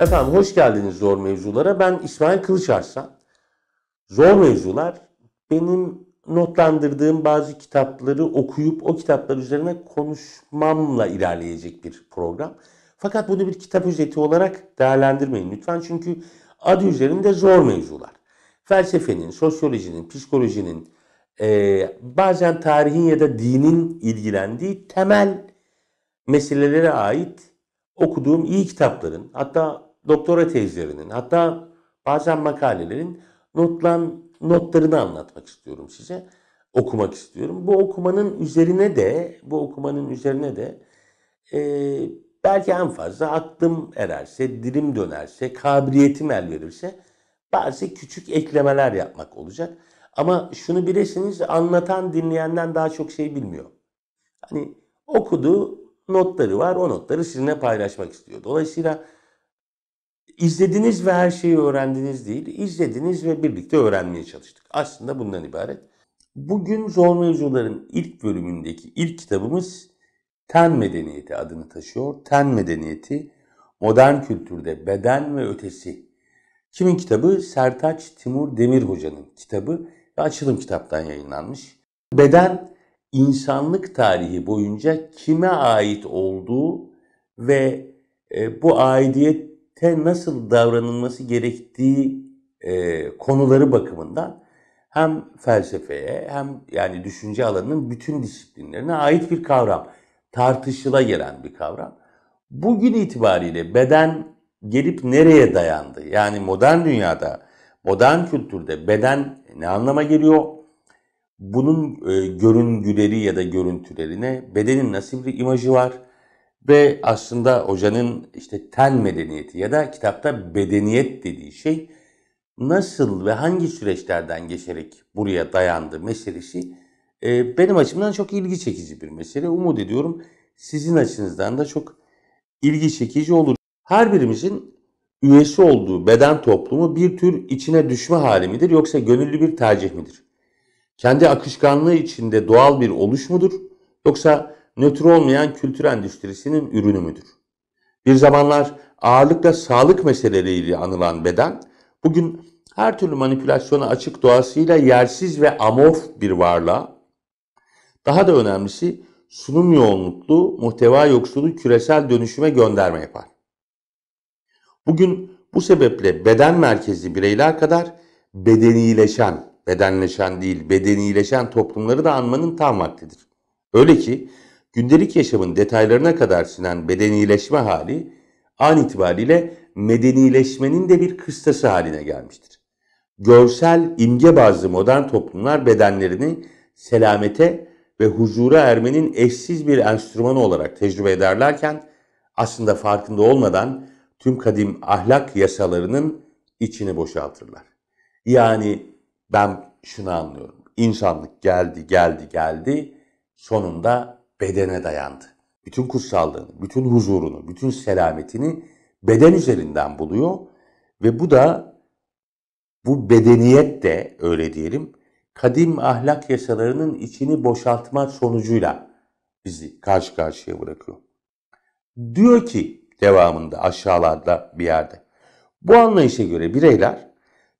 Efendim hoş geldiniz Zor Mevzulara. Ben İsmail Kılıçarslan. Zor Mevzular benim notlandırdığım bazı kitapları okuyup o kitaplar üzerine konuşmamla ilerleyecek bir program. Fakat bunu bir kitap özeti olarak değerlendirmeyin lütfen. Çünkü adı üzerinde zor mevzular. Felsefenin, sosyolojinin, psikolojinin, e, bazen tarihin ya da dinin ilgilendiği temel meselelere ait okuduğum iyi kitapların, hatta doktora tezlerinin, hatta bazen makalelerin notlan, notlarını anlatmak istiyorum size. Okumak istiyorum. Bu okumanın üzerine de, bu okumanın üzerine de e, belki en fazla aklım ererse, dilim dönerse, kabiliyetim el verirse bazı küçük eklemeler yapmak olacak. Ama şunu bilesiniz anlatan dinleyenden daha çok şey bilmiyor. Hani okudu, notları var. O notları sizinle paylaşmak istiyor. Dolayısıyla izlediniz ve her şeyi öğrendiniz değil, izlediniz ve birlikte öğrenmeye çalıştık. Aslında bundan ibaret. Bugün Zor Mevzuların ilk bölümündeki ilk kitabımız Ten Medeniyeti adını taşıyor. Ten Medeniyeti Modern Kültürde Beden ve Ötesi. Kimin kitabı? Sertaç Timur Demir Hoca'nın kitabı ve açılım kitaptan yayınlanmış. Beden insanlık tarihi boyunca kime ait olduğu ve e, bu aidiyette nasıl davranılması gerektiği e, konuları bakımından hem felsefeye hem yani düşünce alanının bütün disiplinlerine ait bir kavram. Tartışıla gelen bir kavram. Bugün itibariyle beden gelip nereye dayandı? Yani modern dünyada, modern kültürde beden ne anlama geliyor? Bunun e, görüngüleri ya da görüntülerine bedenin nasıl bir imajı var ve aslında hocanın işte ten medeniyeti ya da kitapta bedeniyet dediği şey nasıl ve hangi süreçlerden geçerek buraya dayandı meselesi e, benim açımdan çok ilgi çekici bir mesele. Umut ediyorum sizin açınızdan da çok ilgi çekici olur. Her birimizin üyesi olduğu beden toplumu bir tür içine düşme hali midir yoksa gönüllü bir tercih midir? kendi akışkanlığı içinde doğal bir oluş mudur yoksa nötr olmayan kültür endüstrisinin ürünü müdür? Bir zamanlar ağırlıkla sağlık meseleleriyle anılan beden, bugün her türlü manipülasyona açık doğasıyla yersiz ve amorf bir varlığa, daha da önemlisi sunum yoğunluklu, muhteva yoksulu küresel dönüşüme gönderme yapar. Bugün bu sebeple beden merkezli bireyler kadar bedeniyleşen, bedenleşen değil bedenileşen toplumları da anmanın tam vaktidir. Öyle ki gündelik yaşamın detaylarına kadar sinen bedenileşme hali an itibariyle medenileşmenin de bir kıstası haline gelmiştir. Görsel, imge bazlı modern toplumlar bedenlerini selamete ve huzura ermenin eşsiz bir enstrümanı olarak tecrübe ederlerken aslında farkında olmadan tüm kadim ahlak yasalarının içini boşaltırlar. Yani ben şunu anlıyorum. İnsanlık geldi, geldi, geldi. Sonunda bedene dayandı. Bütün kutsallığını, bütün huzurunu, bütün selametini beden üzerinden buluyor. Ve bu da bu bedeniyet de öyle diyelim kadim ahlak yasalarının içini boşaltma sonucuyla bizi karşı karşıya bırakıyor. Diyor ki devamında aşağılarda bir yerde. Bu anlayışa göre bireyler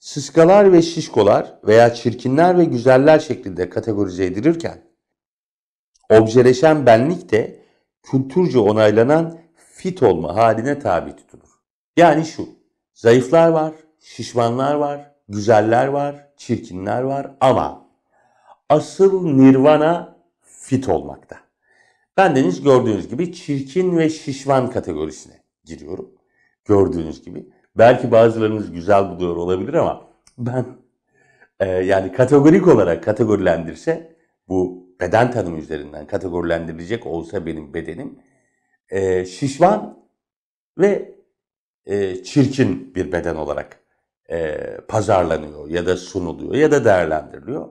sıskalar ve şişkolar veya çirkinler ve güzeller şeklinde kategorize edilirken, objeleşen benlik de kültürce onaylanan fit olma haline tabi tutulur. Yani şu, zayıflar var, şişmanlar var, güzeller var, çirkinler var ama asıl nirvana fit olmakta. Ben deniz gördüğünüz gibi çirkin ve şişman kategorisine giriyorum. Gördüğünüz gibi. Belki bazılarınız güzel buluyor olabilir ama ben e, yani kategorik olarak kategorilendirse bu beden tanımı üzerinden kategorilendirilecek olsa benim bedenim e, şişman ve e, çirkin bir beden olarak e, pazarlanıyor ya da sunuluyor ya da değerlendiriliyor.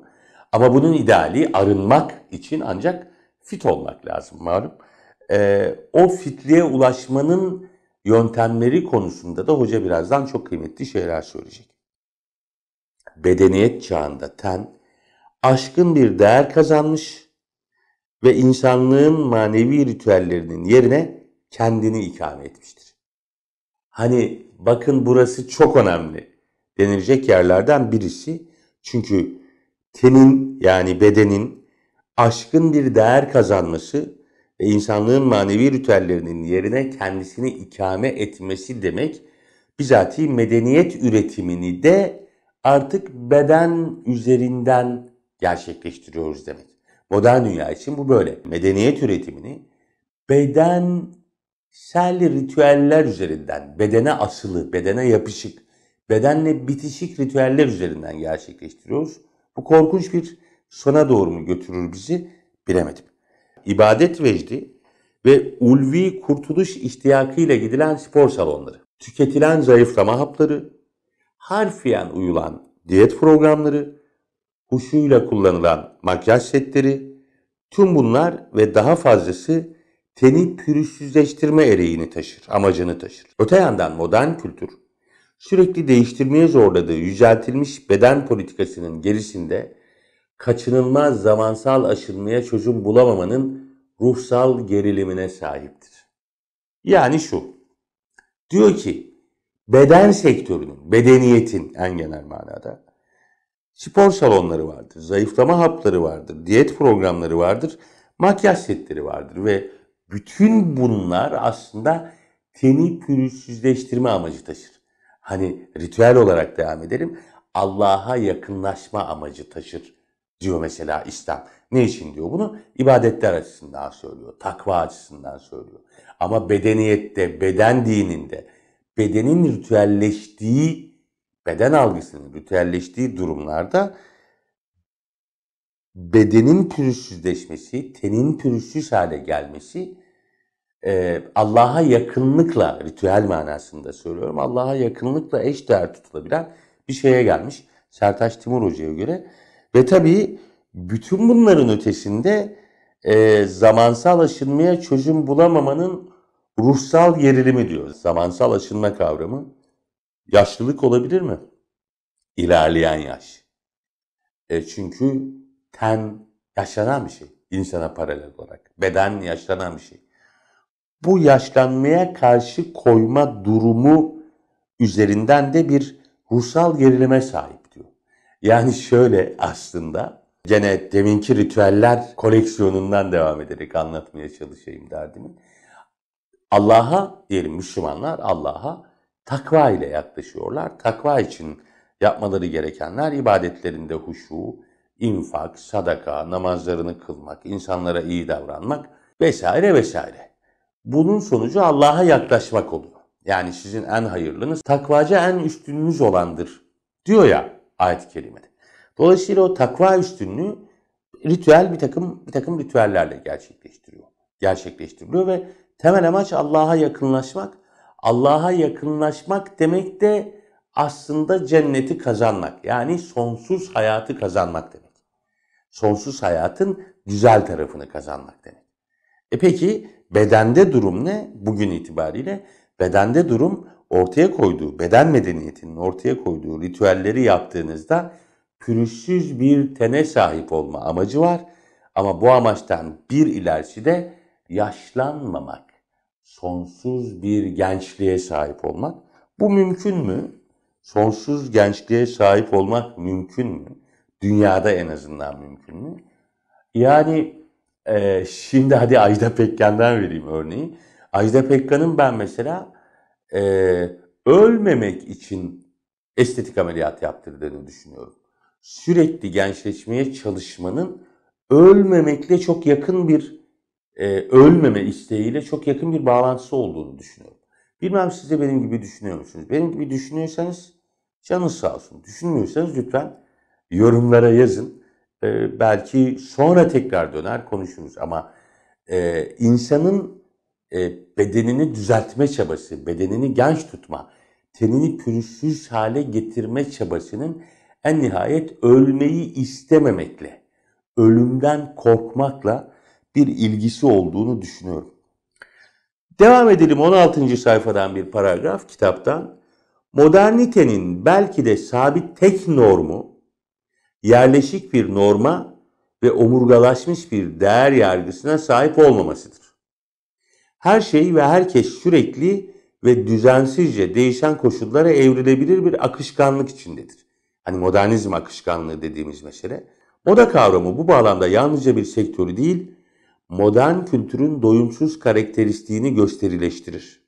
Ama bunun ideali arınmak için ancak fit olmak lazım malum. E, o fitliğe ulaşmanın yöntemleri konusunda da hoca birazdan çok kıymetli şeyler söyleyecek. Bedeniyet çağında ten aşkın bir değer kazanmış ve insanlığın manevi ritüellerinin yerine kendini ikame etmiştir. Hani bakın burası çok önemli denilecek yerlerden birisi. Çünkü tenin yani bedenin aşkın bir değer kazanması ve insanlığın manevi ritüellerinin yerine kendisini ikame etmesi demek bizatihi medeniyet üretimini de artık beden üzerinden gerçekleştiriyoruz demek. Modern dünya için bu böyle. Medeniyet üretimini bedensel ritüeller üzerinden, bedene asılı, bedene yapışık, bedenle bitişik ritüeller üzerinden gerçekleştiriyoruz. Bu korkunç bir sona doğru mu götürür bizi bilemedim ibadet vecdi ve ulvi kurtuluş ihtiyakıyla gidilen spor salonları, tüketilen zayıflama hapları, harfiyen uyulan diyet programları, huşuyla kullanılan makyaj setleri, tüm bunlar ve daha fazlası teni pürüzsüzleştirme ereğini taşır, amacını taşır. Öte yandan modern kültür, sürekli değiştirmeye zorladığı yüceltilmiş beden politikasının gerisinde kaçınılmaz zamansal aşınmaya çocuğun bulamamanın ruhsal gerilimine sahiptir. Yani şu, diyor ki beden sektörünün, bedeniyetin en genel manada spor salonları vardır, zayıflama hapları vardır, diyet programları vardır, makyaj setleri vardır ve bütün bunlar aslında teni pürüzsüzleştirme amacı taşır. Hani ritüel olarak devam edelim. Allah'a yakınlaşma amacı taşır diyor mesela İslam. Ne için diyor bunu? İbadetler açısından söylüyor, takva açısından söylüyor. Ama bedeniyette, beden dininde, bedenin ritüelleştiği, beden algısının ritüelleştiği durumlarda bedenin pürüzsüzleşmesi, tenin pürüzsüz hale gelmesi e, Allah'a yakınlıkla, ritüel manasında söylüyorum, Allah'a yakınlıkla eş eşdeğer tutulabilen bir şeye gelmiş. Sertaç Timur Hoca'ya göre ve tabii bütün bunların ötesinde e, zamansal aşınmaya çözüm bulamamanın ruhsal gerilimi diyor. Zamansal aşınma kavramı yaşlılık olabilir mi? İlerleyen yaş. E, çünkü ten yaşlanan bir şey. insana paralel olarak. Beden yaşlanan bir şey. Bu yaşlanmaya karşı koyma durumu üzerinden de bir ruhsal gerilime sahip. Yani şöyle aslında gene deminki ritüeller koleksiyonundan devam ederek anlatmaya çalışayım derdimi. Allah'a diyelim Müslümanlar Allah'a takva ile yaklaşıyorlar. Takva için yapmaları gerekenler ibadetlerinde huşu, infak, sadaka, namazlarını kılmak, insanlara iyi davranmak vesaire vesaire. Bunun sonucu Allah'a yaklaşmak oluyor. Yani sizin en hayırlınız takvaca en üstününüz olandır diyor ya ayet-i kerimede. Dolayısıyla o takva üstünlüğü ritüel bir takım bir takım ritüellerle gerçekleştiriyor. Gerçekleştiriliyor ve temel amaç Allah'a yakınlaşmak. Allah'a yakınlaşmak demek de aslında cenneti kazanmak. Yani sonsuz hayatı kazanmak demek. Sonsuz hayatın güzel tarafını kazanmak demek. E peki bedende durum ne? Bugün itibariyle bedende durum ortaya koyduğu, beden medeniyetinin ortaya koyduğu ritüelleri yaptığınızda pürüzsüz bir tene sahip olma amacı var. Ama bu amaçtan bir ilerisi de yaşlanmamak, sonsuz bir gençliğe sahip olmak. Bu mümkün mü? Sonsuz gençliğe sahip olmak mümkün mü? Dünyada en azından mümkün mü? Yani e, şimdi hadi Ajda Pekkan'dan vereyim örneği. Ajda Pekkan'ın ben mesela e, ölmemek için estetik ameliyat yaptırdığını düşünüyorum. Sürekli gençleşmeye çalışmanın ölmemekle çok yakın bir e, ölmeme isteğiyle çok yakın bir bağlantısı olduğunu düşünüyorum. Bilmem siz de benim gibi düşünüyor musunuz? Benim gibi düşünüyorsanız canınız sağ olsun. Düşünmüyorsanız lütfen yorumlara yazın. Ee, belki sonra tekrar döner konuşuruz ama e, insanın e, bedenini düzeltme çabası, bedenini genç tutma, tenini pürüzsüz hale getirme çabasının en nihayet ölmeyi istememekle, ölümden korkmakla bir ilgisi olduğunu düşünüyorum. Devam edelim 16. sayfadan bir paragraf kitaptan. Modernitenin belki de sabit tek normu, yerleşik bir norma ve omurgalaşmış bir değer yargısına sahip olmamasıdır. Her şey ve herkes sürekli ve düzensizce değişen koşullara evrilebilir bir akışkanlık içindedir. Hani modernizm akışkanlığı dediğimiz mesele. Moda kavramı bu bağlamda yalnızca bir sektörü değil, modern kültürün doyumsuz karakteristiğini gösterileştirir.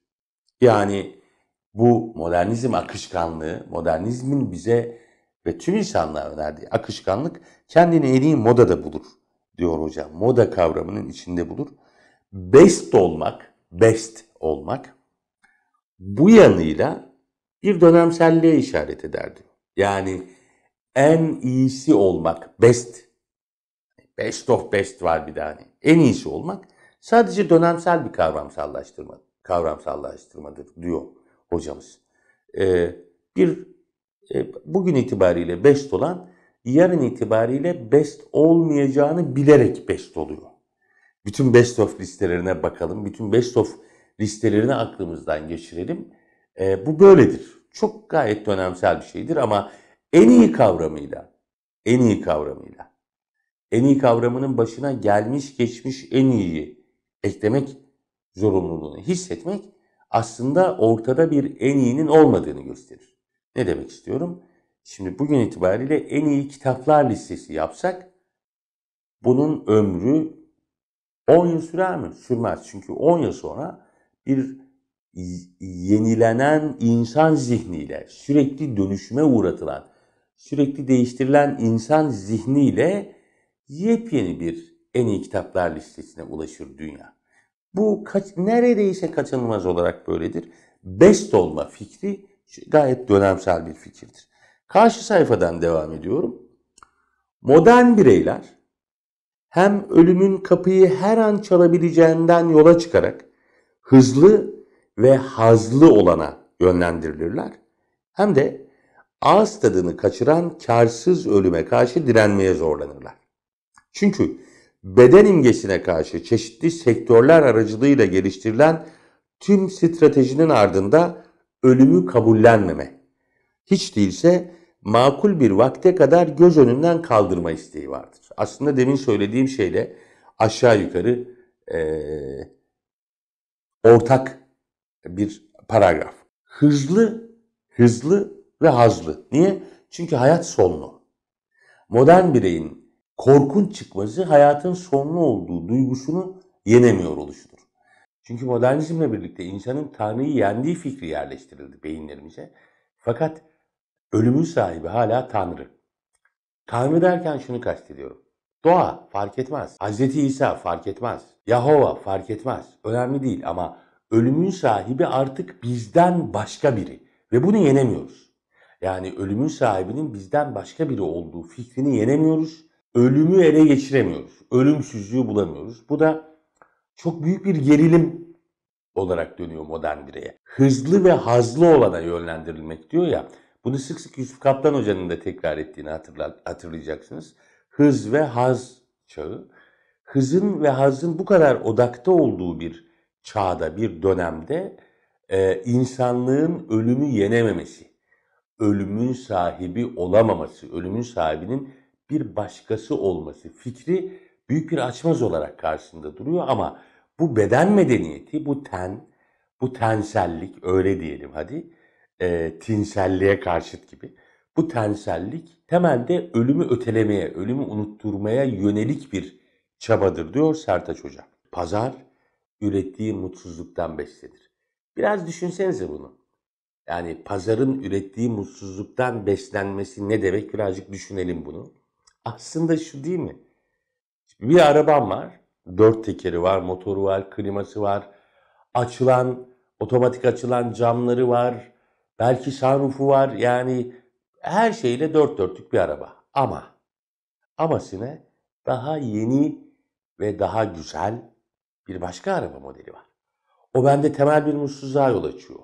Yani bu modernizm akışkanlığı, modernizmin bize ve tüm insanlara verdiği akışkanlık kendini en iyi modada bulur diyor hocam. Moda kavramının içinde bulur best olmak, best olmak bu yanıyla bir dönemselliğe işaret ederdi. Yani en iyisi olmak, best. Best of best var bir tane. En iyisi olmak sadece dönemsel bir kavramsallaştırma, kavramsallaştırmadır diyor hocamız. Ee, bir e, bugün itibariyle best olan yarın itibariyle best olmayacağını bilerek best oluyor. Bütün best of listelerine bakalım. Bütün best of listelerini aklımızdan geçirelim. E, bu böyledir. Çok gayet dönemsel bir şeydir ama en iyi kavramıyla, en iyi kavramıyla, en iyi kavramının başına gelmiş geçmiş en iyiyi eklemek zorunluluğunu hissetmek aslında ortada bir en iyinin olmadığını gösterir. Ne demek istiyorum? Şimdi bugün itibariyle en iyi kitaplar listesi yapsak bunun ömrü 10 yıl sürer mi? Sürmez. Çünkü 10 yıl sonra bir yenilenen insan zihniyle, sürekli dönüşüme uğratılan, sürekli değiştirilen insan zihniyle yepyeni bir en iyi kitaplar listesine ulaşır dünya. Bu kaç, neredeyse kaçınılmaz olarak böyledir. Best olma fikri gayet dönemsel bir fikirdir. Karşı sayfadan devam ediyorum. Modern bireyler hem ölümün kapıyı her an çalabileceğinden yola çıkarak hızlı ve hazlı olana yönlendirilirler hem de ağız tadını kaçıran karsız ölüme karşı direnmeye zorlanırlar. Çünkü beden imgesine karşı çeşitli sektörler aracılığıyla geliştirilen tüm stratejinin ardında ölümü kabullenmeme, hiç değilse makul bir vakte kadar göz önünden kaldırma isteği vardır aslında demin söylediğim şeyle aşağı yukarı e, ortak bir paragraf. Hızlı, hızlı ve hazlı. Niye? Çünkü hayat sonlu. Modern bireyin korkunç çıkması hayatın sonlu olduğu duygusunu yenemiyor oluşudur. Çünkü modernizmle birlikte insanın Tanrı'yı yendiği fikri yerleştirildi beyinlerimize. Fakat ölümün sahibi hala Tanrı. Tanrı derken şunu kastediyorum. Doğa fark etmez. Hz. İsa fark etmez. Yahova fark etmez. Önemli değil ama ölümün sahibi artık bizden başka biri. Ve bunu yenemiyoruz. Yani ölümün sahibinin bizden başka biri olduğu fikrini yenemiyoruz. Ölümü ele geçiremiyoruz. Ölümsüzlüğü bulamıyoruz. Bu da çok büyük bir gerilim olarak dönüyor modern bireye. Hızlı ve hazlı olana yönlendirilmek diyor ya. Bunu sık sık Yusuf Kaplan Hoca'nın da tekrar ettiğini hatırlayacaksınız hız ve haz çağı. Hızın ve hazın bu kadar odakta olduğu bir çağda, bir dönemde e, insanlığın ölümü yenememesi, ölümün sahibi olamaması, ölümün sahibinin bir başkası olması fikri büyük bir açmaz olarak karşısında duruyor ama bu beden medeniyeti, bu ten, bu tensellik öyle diyelim hadi, e, tinselliğe karşıt gibi bu tensellik temelde ölümü ötelemeye, ölümü unutturmaya yönelik bir çabadır diyor Sertaç Hoca. Pazar ürettiği mutsuzluktan beslenir. Biraz düşünsenize bunu. Yani pazarın ürettiği mutsuzluktan beslenmesi ne demek birazcık düşünelim bunu. Aslında şu değil mi? Bir arabam var. Dört tekeri var, motoru var, kliması var. Açılan, otomatik açılan camları var. Belki sunroofu var. Yani her şeyle dört dörtlük bir araba. Ama amasine daha yeni ve daha güzel bir başka araba modeli var. O bende temel bir mutsuzluğa yol açıyor.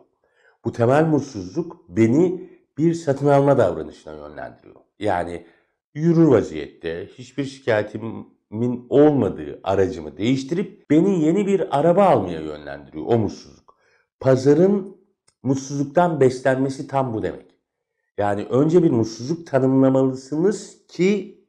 Bu temel mutsuzluk beni bir satın alma davranışına yönlendiriyor. Yani yürür vaziyette hiçbir şikayetimin olmadığı aracımı değiştirip beni yeni bir araba almaya yönlendiriyor o mutsuzluk. Pazarın mutsuzluktan beslenmesi tam bu demek. Yani önce bir mutsuzluk tanımlamalısınız ki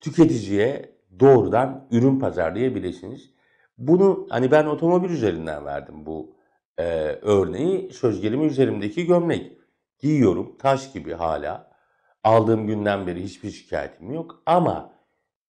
tüketiciye doğrudan ürün pazarlayabilirsiniz. Bunu hani ben otomobil üzerinden verdim bu e, örneği. Söz gelimi üzerimdeki gömlek. Giyiyorum taş gibi hala. Aldığım günden beri hiçbir şikayetim yok. Ama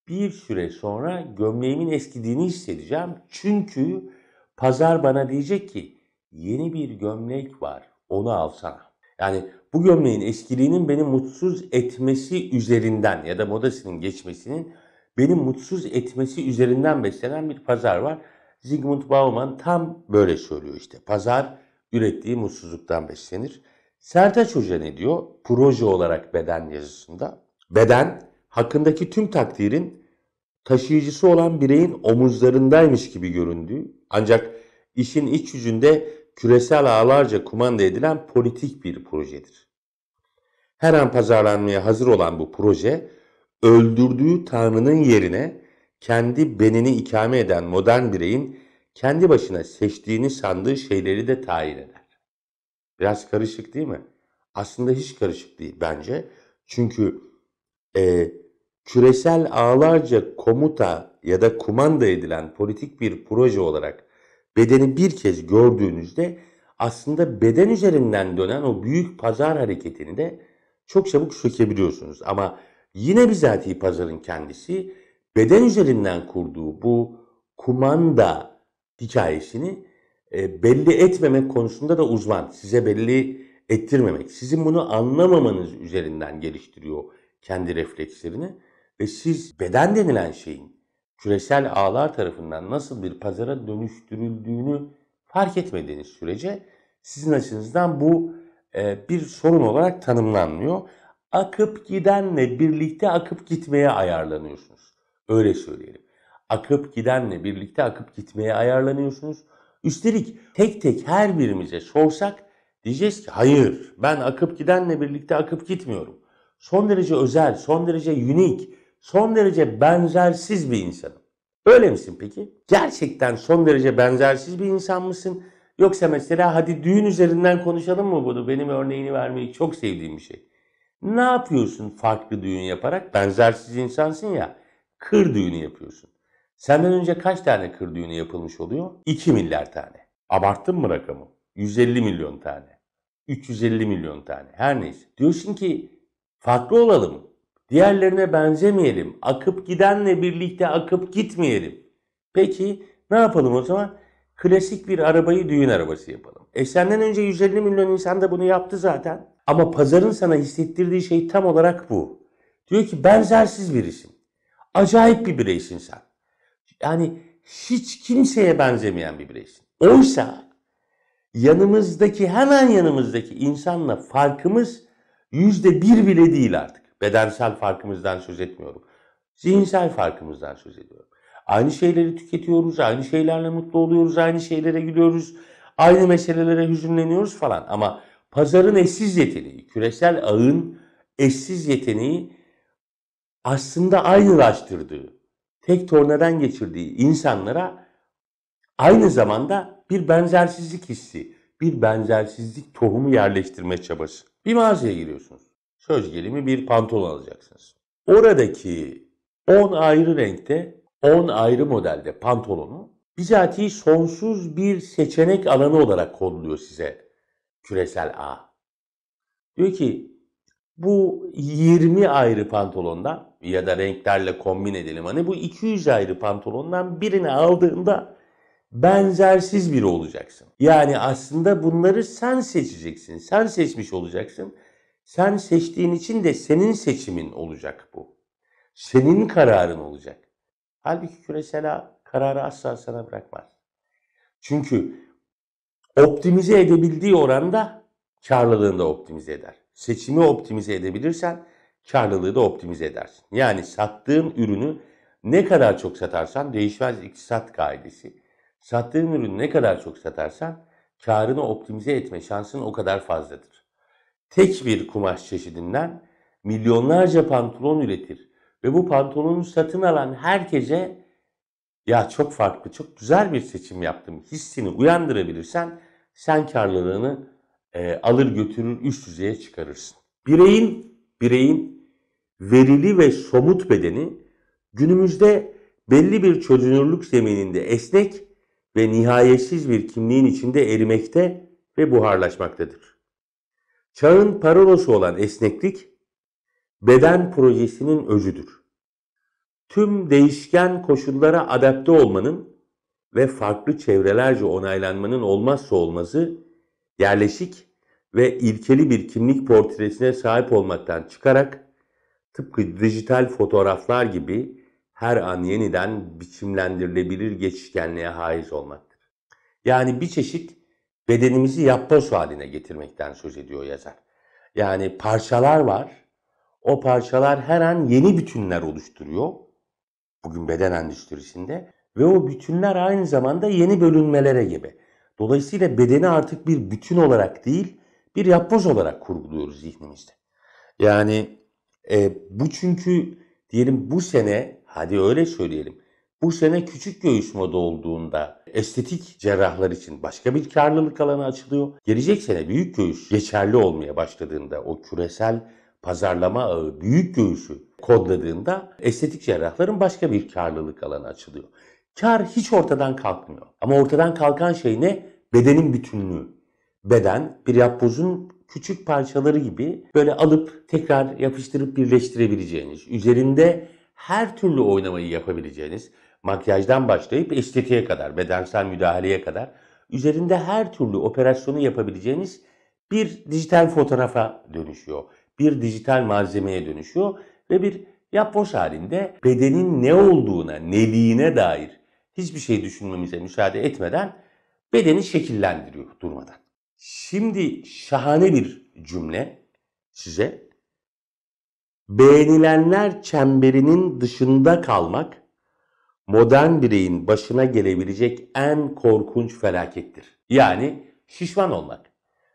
bir süre sonra gömleğimin eskidiğini hissedeceğim. Çünkü pazar bana diyecek ki yeni bir gömlek var onu alsana. Yani bu gömleğin eskiliğinin beni mutsuz etmesi üzerinden ya da modasının geçmesinin beni mutsuz etmesi üzerinden beslenen bir pazar var. Zygmunt Bauman tam böyle söylüyor işte. Pazar ürettiği mutsuzluktan beslenir. Sertaç Hoca ne diyor? Proje olarak beden yazısında. Beden hakkındaki tüm takdirin taşıyıcısı olan bireyin omuzlarındaymış gibi göründüğü ancak işin iç yüzünde küresel ağlarca kumanda edilen politik bir projedir. Her an pazarlanmaya hazır olan bu proje, öldürdüğü tanrının yerine kendi benini ikame eden modern bireyin kendi başına seçtiğini sandığı şeyleri de tayin eder. Biraz karışık değil mi? Aslında hiç karışık değil bence. Çünkü e, küresel ağlarca komuta ya da kumanda edilen politik bir proje olarak bedeni bir kez gördüğünüzde aslında beden üzerinden dönen o büyük pazar hareketini de çok çabuk sökebiliyorsunuz. Ama yine bizatihi pazarın kendisi beden üzerinden kurduğu bu kumanda hikayesini e, belli etmemek konusunda da uzman. Size belli ettirmemek. Sizin bunu anlamamanız üzerinden geliştiriyor kendi reflekslerini. Ve siz beden denilen şeyin küresel ağlar tarafından nasıl bir pazara dönüştürüldüğünü fark etmediğiniz sürece sizin açınızdan bu e, bir sorun olarak tanımlanmıyor. Akıp gidenle birlikte akıp gitmeye ayarlanıyorsunuz. Öyle söyleyelim. Akıp gidenle birlikte akıp gitmeye ayarlanıyorsunuz. Üstelik tek tek her birimize sorsak diyeceğiz ki hayır ben akıp gidenle birlikte akıp gitmiyorum. Son derece özel, son derece unik, son derece benzersiz bir insanım. Öyle misin peki? Gerçekten son derece benzersiz bir insan mısın? Yoksa mesela hadi düğün üzerinden konuşalım mı bunu? Benim örneğini vermeyi çok sevdiğim bir şey. Ne yapıyorsun farklı düğün yaparak? Benzersiz insansın ya. Kır düğünü yapıyorsun. Senden önce kaç tane kır düğünü yapılmış oluyor? 2 milyar tane. Abarttın mı rakamı? 150 milyon tane. 350 milyon tane. Her neyse. Diyorsun ki farklı olalım. Diğerlerine benzemeyelim. Akıp gidenle birlikte akıp gitmeyelim. Peki ne yapalım o zaman? Klasik bir arabayı düğün arabası yapalım. E senden önce 150 milyon insan da bunu yaptı zaten. Ama pazarın sana hissettirdiği şey tam olarak bu. Diyor ki benzersiz birisin. Acayip bir bireysin sen. Yani hiç kimseye benzemeyen bir bireysin. Oysa yanımızdaki hemen yanımızdaki insanla farkımız yüzde bir bile değil artık bedensel farkımızdan söz etmiyorum. Zihinsel farkımızdan söz ediyorum. Aynı şeyleri tüketiyoruz, aynı şeylerle mutlu oluyoruz, aynı şeylere gülüyoruz, aynı meselelere hüzünleniyoruz falan. Ama pazarın eşsiz yeteneği, küresel ağın eşsiz yeteneği aslında aynılaştırdığı, tek tornadan geçirdiği insanlara aynı zamanda bir benzersizlik hissi, bir benzersizlik tohumu yerleştirme çabası. Bir mağazaya giriyorsunuz söz gelimi bir pantolon alacaksınız. Oradaki 10 ayrı renkte 10 ayrı modelde pantolonu bizatihi sonsuz bir seçenek alanı olarak konuluyor size küresel ağ. Diyor ki bu 20 ayrı pantolondan ya da renklerle kombin edelim hani bu 200 ayrı pantolondan birini aldığında benzersiz biri olacaksın. Yani aslında bunları sen seçeceksin. Sen seçmiş olacaksın sen seçtiğin için de senin seçimin olacak bu. Senin kararın olacak. Halbuki küresel kararı asla sana bırakmaz. Çünkü optimize edebildiği oranda karlılığını da optimize eder. Seçimi optimize edebilirsen karlılığı da optimize edersin. Yani sattığın ürünü ne kadar çok satarsan değişmez iktisat kaidesi. Sattığın ürünü ne kadar çok satarsan karını optimize etme şansın o kadar fazladır tek bir kumaş çeşidinden milyonlarca pantolon üretir. Ve bu pantolonu satın alan herkese ya çok farklı, çok güzel bir seçim yaptım hissini uyandırabilirsen sen karlılığını e, alır götürür üst düzeye çıkarırsın. Bireyin, bireyin verili ve somut bedeni günümüzde belli bir çözünürlük zemininde esnek ve nihayetsiz bir kimliğin içinde erimekte ve buharlaşmaktadır. Çağın parolası olan esneklik, beden projesinin özüdür. Tüm değişken koşullara adapte olmanın ve farklı çevrelerce onaylanmanın olmazsa olmazı, yerleşik ve ilkeli bir kimlik portresine sahip olmaktan çıkarak, tıpkı dijital fotoğraflar gibi her an yeniden biçimlendirilebilir geçişkenliğe haiz olmaktır. Yani bir çeşit bedenimizi yapboz haline getirmekten söz ediyor yazar. Yani parçalar var. O parçalar her an yeni bütünler oluşturuyor. Bugün beden endüstrisinde ve o bütünler aynı zamanda yeni bölünmelere gibi. Dolayısıyla bedeni artık bir bütün olarak değil, bir yapboz olarak kurguluyoruz zihnimizde. Yani e, bu çünkü diyelim bu sene hadi öyle söyleyelim bu sene küçük göğüs moda olduğunda estetik cerrahlar için başka bir karlılık alanı açılıyor. Gelecek sene büyük göğüs geçerli olmaya başladığında o küresel pazarlama ağı büyük göğüsü kodladığında estetik cerrahların başka bir karlılık alanı açılıyor. Kar hiç ortadan kalkmıyor. Ama ortadan kalkan şey ne? Bedenin bütünlüğü. Beden bir yapbozun küçük parçaları gibi böyle alıp tekrar yapıştırıp birleştirebileceğiniz, üzerinde her türlü oynamayı yapabileceğiniz, makyajdan başlayıp estetiğe kadar, bedensel müdahaleye kadar üzerinde her türlü operasyonu yapabileceğiniz bir dijital fotoğrafa dönüşüyor. Bir dijital malzemeye dönüşüyor ve bir yapboz halinde bedenin ne olduğuna, neliğine dair hiçbir şey düşünmemize müsaade etmeden bedeni şekillendiriyor durmadan. Şimdi şahane bir cümle size. Beğenilenler çemberinin dışında kalmak modern bireyin başına gelebilecek en korkunç felakettir. Yani şişman olmak.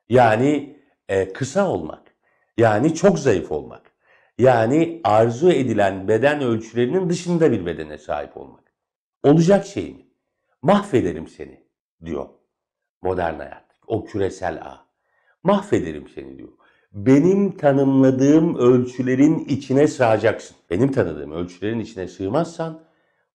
Yani e, kısa olmak. Yani çok zayıf olmak. Yani arzu edilen beden ölçülerinin dışında bir bedene sahip olmak. Olacak şey mi? Mahvederim seni diyor modern hayat. O küresel ağ. Mahvederim seni diyor. Benim tanımladığım ölçülerin içine sığacaksın. Benim tanıdığım ölçülerin içine sığmazsan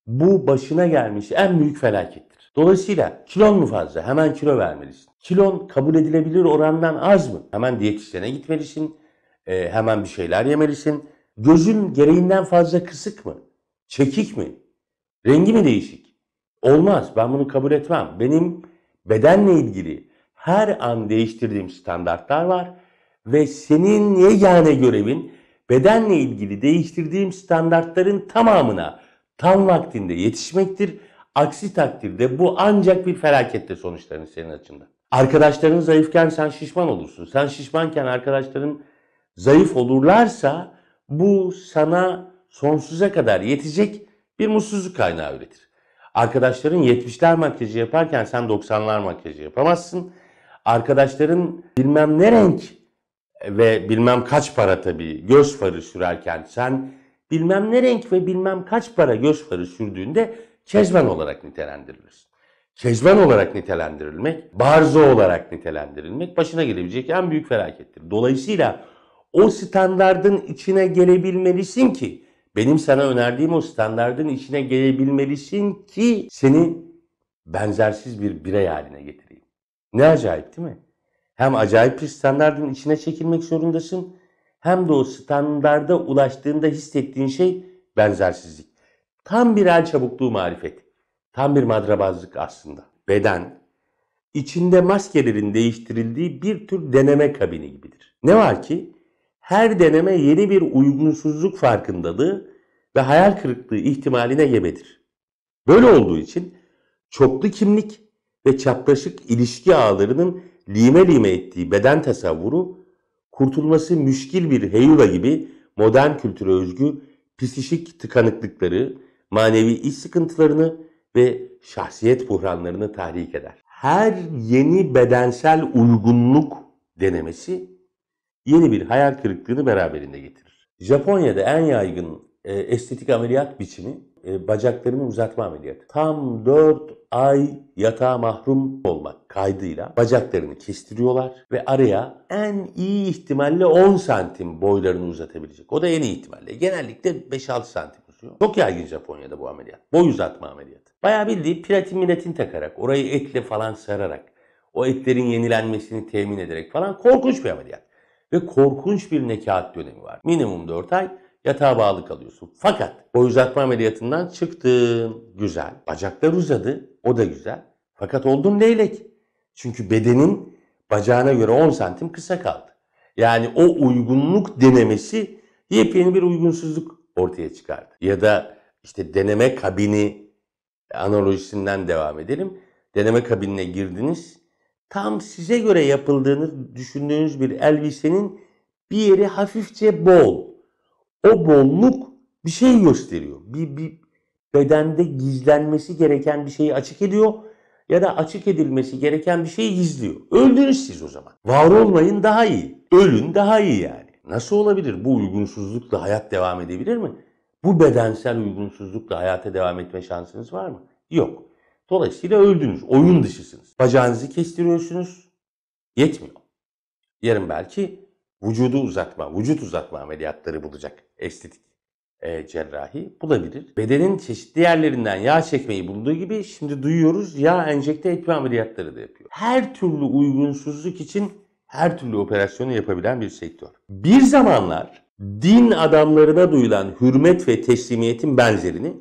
bu başına gelmiş en büyük felakettir. Dolayısıyla kilon mu fazla? Hemen kilo vermelisin. Kilon kabul edilebilir orandan az mı? Hemen diyetisyene gitmelisin. E, hemen bir şeyler yemelisin. Gözün gereğinden fazla kısık mı? Çekik mi? Rengi mi değişik? Olmaz. Ben bunu kabul etmem. Benim bedenle ilgili her an değiştirdiğim standartlar var ve senin yegane görevin bedenle ilgili değiştirdiğim standartların tamamına tam vaktinde yetişmektir. Aksi takdirde bu ancak bir felakette sonuçlarını senin açında. Arkadaşların zayıfken sen şişman olursun. Sen şişmanken arkadaşların zayıf olurlarsa bu sana sonsuza kadar yetecek bir mutsuzluk kaynağı üretir. Arkadaşların 70'ler makyajı yaparken sen 90'lar makyajı yapamazsın. Arkadaşların bilmem ne renk ve bilmem kaç para tabii göz farı sürerken sen bilmem ne renk ve bilmem kaç para göz farı sürdüğünde kezban olarak nitelendirilir. Kezban olarak nitelendirilmek, barzo olarak nitelendirilmek başına gelebilecek en büyük felakettir. Dolayısıyla o standardın içine gelebilmelisin ki, benim sana önerdiğim o standardın içine gelebilmelisin ki seni benzersiz bir birey haline getireyim. Ne acayip değil mi? Hem acayip bir standardın içine çekilmek zorundasın hem de o standarda ulaştığında hissettiğin şey benzersizlik. Tam bir el çabukluğu marifet. Tam bir madrabazlık aslında. Beden içinde maskelerin değiştirildiği bir tür deneme kabini gibidir. Ne var ki her deneme yeni bir uygunsuzluk farkındalığı ve hayal kırıklığı ihtimaline yemedir. Böyle olduğu için çoklu kimlik ve çapraşık ilişki ağlarının lime lime ettiği beden tasavvuru kurtulması müşkil bir heyula gibi modern kültüre özgü psikik tıkanıklıkları, manevi iç sıkıntılarını ve şahsiyet buhranlarını tahrik eder. Her yeni bedensel uygunluk denemesi yeni bir hayal kırıklığını beraberinde getirir. Japonya'da en yaygın e, estetik ameliyat biçimi e, bacaklarımı uzatma ameliyatı. Tam 4 ay yatağa mahrum olmak kaydıyla bacaklarını kestiriyorlar ve araya en iyi ihtimalle 10 santim boylarını uzatabilecek. O da en iyi ihtimalle. Genellikle 5-6 santim uzuyor. Çok yaygın Japonya'da bu ameliyat. Boy uzatma ameliyatı. Bayağı bildiği piratin miletin takarak, orayı etle falan sararak, o etlerin yenilenmesini temin ederek falan korkunç bir ameliyat. Ve korkunç bir nekat dönemi var. Minimum 4 ay yatağa bağlı kalıyorsun. Fakat o uzatma ameliyatından çıktın. Güzel. Bacaklar uzadı. O da güzel. Fakat oldun leylek. Çünkü bedenin bacağına göre 10 santim kısa kaldı. Yani o uygunluk denemesi yepyeni bir uygunsuzluk ortaya çıkardı. Ya da işte deneme kabini analojisinden devam edelim. Deneme kabinine girdiniz. Tam size göre yapıldığını düşündüğünüz bir elbisenin bir yeri hafifçe bol. O bolluk bir şey gösteriyor. Bir, bir bedende gizlenmesi gereken bir şeyi açık ediyor ya da açık edilmesi gereken bir şeyi gizliyor. Öldünüz siz o zaman. Var olmayın daha iyi. Ölün daha iyi yani. Nasıl olabilir? Bu uygunsuzlukla hayat devam edebilir mi? Bu bedensel uygunsuzlukla hayata devam etme şansınız var mı? Yok. Dolayısıyla öldünüz. Oyun dışısınız. Bacağınızı kestiriyorsunuz. Yetmiyor. Yarın belki vücudu uzatma, vücut uzatma ameliyatları bulacak estetik e, cerrahi bulabilir. Bedenin çeşitli yerlerinden yağ çekmeyi bulduğu gibi şimdi duyuyoruz yağ enjekte etme ameliyatları da yapıyor. Her türlü uygunsuzluk için her türlü operasyonu yapabilen bir sektör. Bir zamanlar din adamlarına duyulan hürmet ve teslimiyetin benzerini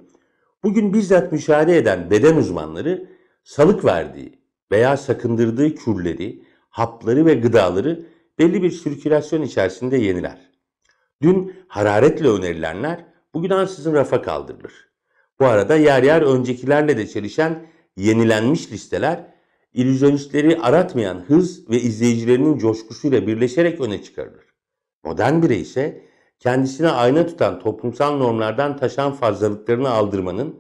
bugün bizzat müşahede eden beden uzmanları salık verdiği veya sakındırdığı kürleri, hapları ve gıdaları belli bir sirkülasyon içerisinde yeniler. Dün hararetle önerilenler bugün ansızın rafa kaldırılır. Bu arada yer yer öncekilerle de çelişen yenilenmiş listeler illüzyonistleri aratmayan hız ve izleyicilerinin coşkusuyla birleşerek öne çıkarılır. Modern birey ise kendisine ayna tutan toplumsal normlardan taşan fazlalıklarını aldırmanın,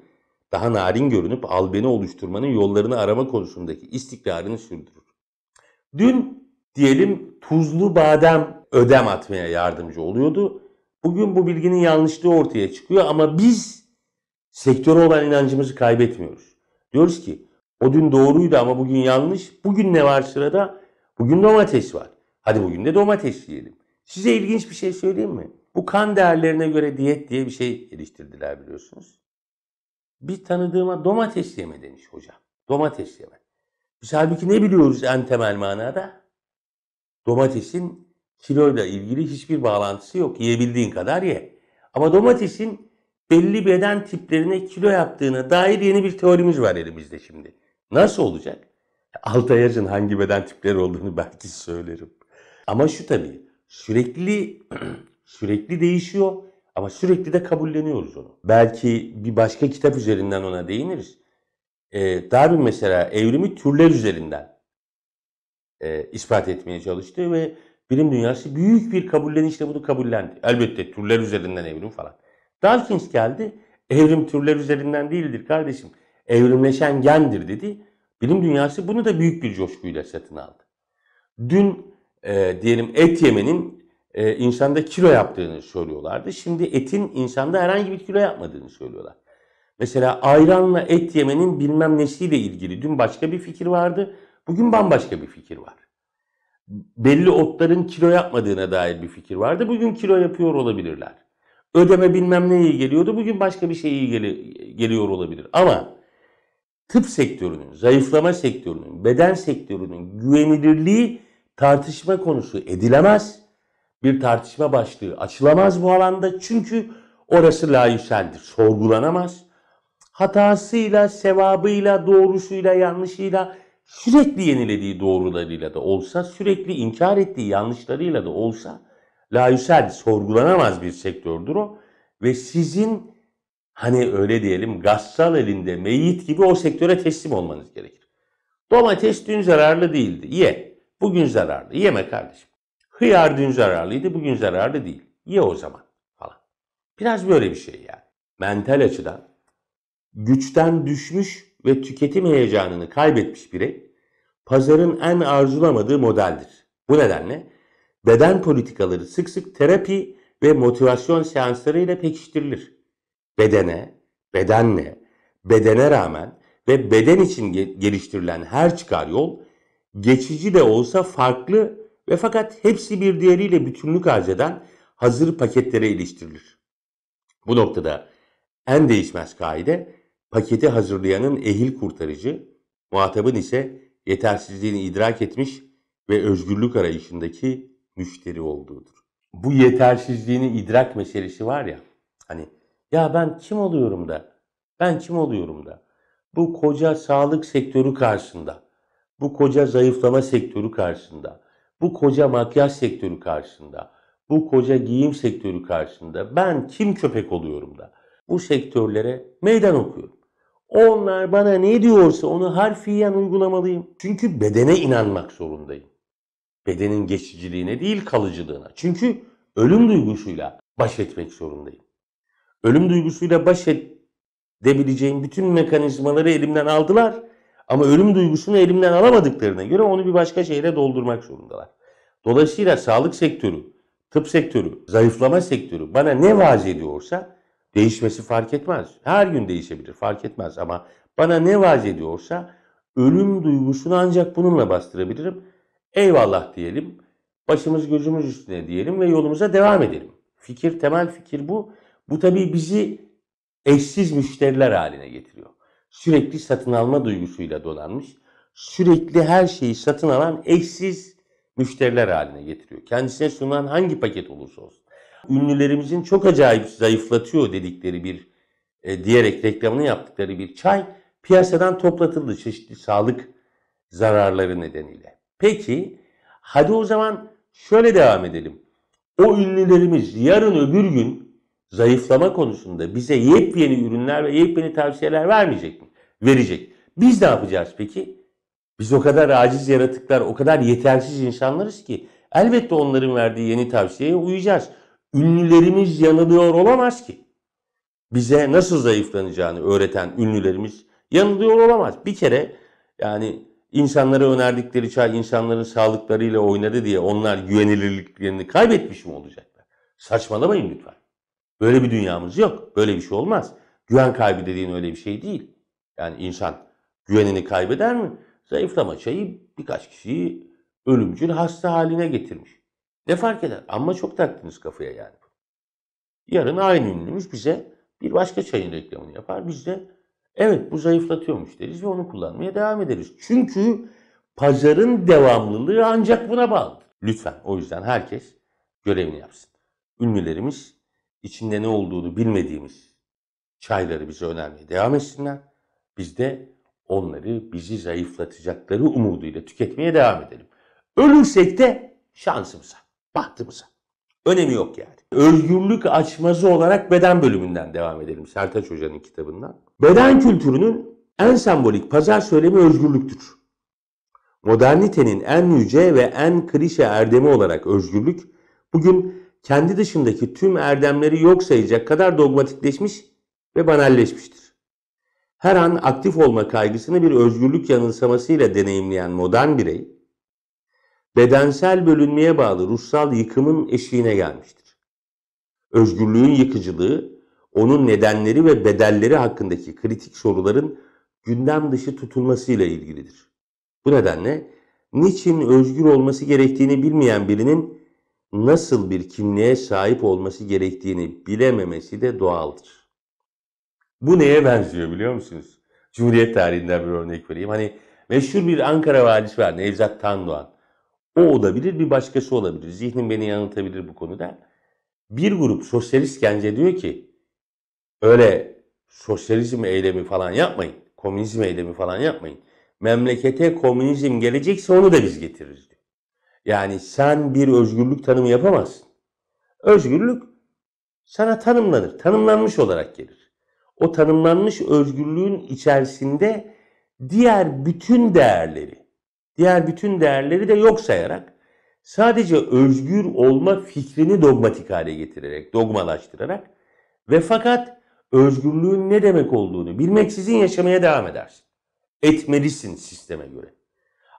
daha narin görünüp albeni oluşturmanın yollarını arama konusundaki istikrarını sürdürür. Dün diyelim tuzlu badem ödem atmaya yardımcı oluyordu. Bugün bu bilginin yanlışlığı ortaya çıkıyor ama biz sektöre olan inancımızı kaybetmiyoruz. Diyoruz ki o dün doğruydu ama bugün yanlış. Bugün ne var sırada? Bugün domates var. Hadi bugün de domates yiyelim. Size ilginç bir şey söyleyeyim mi? Bu kan değerlerine göre diyet diye bir şey geliştirdiler biliyorsunuz. Bir tanıdığıma domates yeme demiş hocam. Domates yeme. Biz halbuki ne biliyoruz en temel manada? Domatesin kiloyla ilgili hiçbir bağlantısı yok. Yiyebildiğin kadar ye. Ama domatesin belli beden tiplerine kilo yaptığına dair yeni bir teorimiz var elimizde şimdi. Nasıl olacak? Altayacın hangi beden tipleri olduğunu belki söylerim. Ama şu tabii sürekli sürekli değişiyor ama sürekli de kabulleniyoruz onu. Belki bir başka kitap üzerinden ona değiniriz. Ee, Darwin mesela evrimi türler üzerinden e, ispat etmeye çalıştı ve bilim dünyası büyük bir kabullenişle bunu kabullendi. Elbette türler üzerinden evrim falan. Dawkins geldi. Evrim türler üzerinden değildir kardeşim. Evrimleşen gendir dedi. Bilim dünyası bunu da büyük bir coşkuyla satın aldı. Dün e, diyelim et yemenin e, insanda kilo yaptığını söylüyorlardı. Şimdi etin insanda herhangi bir kilo yapmadığını söylüyorlar. Mesela ayranla et yemenin bilmem nesiyle ilgili dün başka bir fikir vardı. Bugün bambaşka bir fikir var belli otların kilo yapmadığına dair bir fikir vardı. Bugün kilo yapıyor olabilirler. Ödeme bilmem ne iyi geliyordu. Bugün başka bir şey iyi gel- geliyor olabilir. Ama tıp sektörünün, zayıflama sektörünün, beden sektörünün güvenilirliği tartışma konusu edilemez. Bir tartışma başlığı açılamaz bu alanda. Çünkü orası layıkseldir. Sorgulanamaz. Hatasıyla, sevabıyla, doğrusuyla, yanlışıyla sürekli yenilediği doğrularıyla da olsa, sürekli inkar ettiği yanlışlarıyla da olsa layüsel sorgulanamaz bir sektördür o. Ve sizin hani öyle diyelim gassal elinde meyit gibi o sektöre teslim olmanız gerekir. Domates dün zararlı değildi. Ye. Bugün zararlı. Yeme kardeşim. Hıyar dün zararlıydı. Bugün zararlı değil. Ye o zaman falan. Biraz böyle bir şey yani. Mental açıdan güçten düşmüş ve tüketim heyecanını kaybetmiş birey pazarın en arzulamadığı modeldir. Bu nedenle beden politikaları sık sık terapi ve motivasyon seansları ile pekiştirilir. Bedene, bedenle, bedene rağmen ve beden için geliştirilen her çıkar yol geçici de olsa farklı ve fakat hepsi bir diğeriyle bütünlük arz eden hazır paketlere iliştirilir. Bu noktada en değişmez kaide paketi hazırlayanın ehil kurtarıcı, muhatabın ise yetersizliğini idrak etmiş ve özgürlük arayışındaki müşteri olduğudur. Bu yetersizliğini idrak meselesi var ya, hani ya ben kim oluyorum da, ben kim oluyorum da, bu koca sağlık sektörü karşısında, bu koca zayıflama sektörü karşısında, bu koca makyaj sektörü karşısında, bu koca giyim sektörü karşısında ben kim köpek oluyorum da bu sektörlere meydan okuyorum. Onlar bana ne diyorsa onu harfiyen uygulamalıyım. Çünkü bedene inanmak zorundayım. Bedenin geçiciliğine değil kalıcılığına. Çünkü ölüm duygusuyla baş etmek zorundayım. Ölüm duygusuyla baş edebileceğim bütün mekanizmaları elimden aldılar. Ama ölüm duygusunu elimden alamadıklarına göre onu bir başka şeyle doldurmak zorundalar. Dolayısıyla sağlık sektörü, tıp sektörü, zayıflama sektörü bana ne vaaz ediyorsa Değişmesi fark etmez. Her gün değişebilir fark etmez ama bana ne vaz ediyorsa ölüm duygusunu ancak bununla bastırabilirim. Eyvallah diyelim. Başımız gözümüz üstüne diyelim ve yolumuza devam edelim. Fikir temel fikir bu. Bu tabii bizi eşsiz müşteriler haline getiriyor. Sürekli satın alma duygusuyla dolanmış, sürekli her şeyi satın alan eşsiz müşteriler haline getiriyor. Kendisine sunulan hangi paket olursa olsun ünlülerimizin çok acayip zayıflatıyor dedikleri bir e, diyerek reklamını yaptıkları bir çay piyasadan toplatıldı çeşitli sağlık zararları nedeniyle. Peki hadi o zaman şöyle devam edelim. O ünlülerimiz yarın öbür gün zayıflama konusunda bize yepyeni ürünler ve yepyeni tavsiyeler vermeyecek mi? Verecek. Biz ne yapacağız peki? Biz o kadar aciz yaratıklar, o kadar yetersiz insanlarız ki elbette onların verdiği yeni tavsiyeye uyacağız ünlülerimiz yanılıyor olamaz ki. Bize nasıl zayıflanacağını öğreten ünlülerimiz yanılıyor olamaz. Bir kere yani insanlara önerdikleri çay insanların sağlıklarıyla oynadı diye onlar güvenilirliklerini kaybetmiş mi olacaklar? Saçmalamayın lütfen. Böyle bir dünyamız yok. Böyle bir şey olmaz. Güven kaybı dediğin öyle bir şey değil. Yani insan güvenini kaybeder mi? Zayıflama çayı birkaç kişiyi ölümcül hasta haline getirmiş. Ne fark eder? Ama çok taktınız kafaya yani. Yarın aynı ünlümüz bize bir başka çayın reklamını yapar. Biz de evet bu zayıflatıyormuş deriz ve onu kullanmaya devam ederiz. Çünkü pazarın devamlılığı ancak buna bağlı. Lütfen o yüzden herkes görevini yapsın. Ünlülerimiz içinde ne olduğunu bilmediğimiz çayları bize önermeye devam etsinler. Biz de onları bizi zayıflatacakları umuduyla tüketmeye devam edelim. Ölürsek de şansımıza. Baktığımızda. Önemi yok yani. Özgürlük açmazı olarak beden bölümünden devam edelim Sertaç Hoca'nın kitabından. Beden kültürünün en sembolik pazar söylemi özgürlüktür. Modernitenin en yüce ve en klişe erdemi olarak özgürlük, bugün kendi dışındaki tüm erdemleri yok sayacak kadar dogmatikleşmiş ve banalleşmiştir. Her an aktif olma kaygısını bir özgürlük yanılsamasıyla deneyimleyen modern birey, bedensel bölünmeye bağlı ruhsal yıkımın eşiğine gelmiştir. Özgürlüğün yıkıcılığı, onun nedenleri ve bedelleri hakkındaki kritik soruların gündem dışı tutulmasıyla ilgilidir. Bu nedenle niçin özgür olması gerektiğini bilmeyen birinin nasıl bir kimliğe sahip olması gerektiğini bilememesi de doğaldır. Bu neye benziyor biliyor musunuz? Cumhuriyet tarihinden bir örnek vereyim. Hani meşhur bir Ankara valisi var Nevzat Tandoğan. O olabilir, bir başkası olabilir. Zihnim beni yanıltabilir bu konuda. Bir grup sosyalist gence diyor ki öyle sosyalizm eylemi falan yapmayın. Komünizm eylemi falan yapmayın. Memlekete komünizm gelecekse onu da biz getiririz diyor. Yani sen bir özgürlük tanımı yapamazsın. Özgürlük sana tanımlanır. Tanımlanmış olarak gelir. O tanımlanmış özgürlüğün içerisinde diğer bütün değerleri diğer bütün değerleri de yok sayarak sadece özgür olma fikrini dogmatik hale getirerek, dogmalaştırarak ve fakat özgürlüğün ne demek olduğunu bilmeksizin yaşamaya devam edersin. Etmelisin sisteme göre.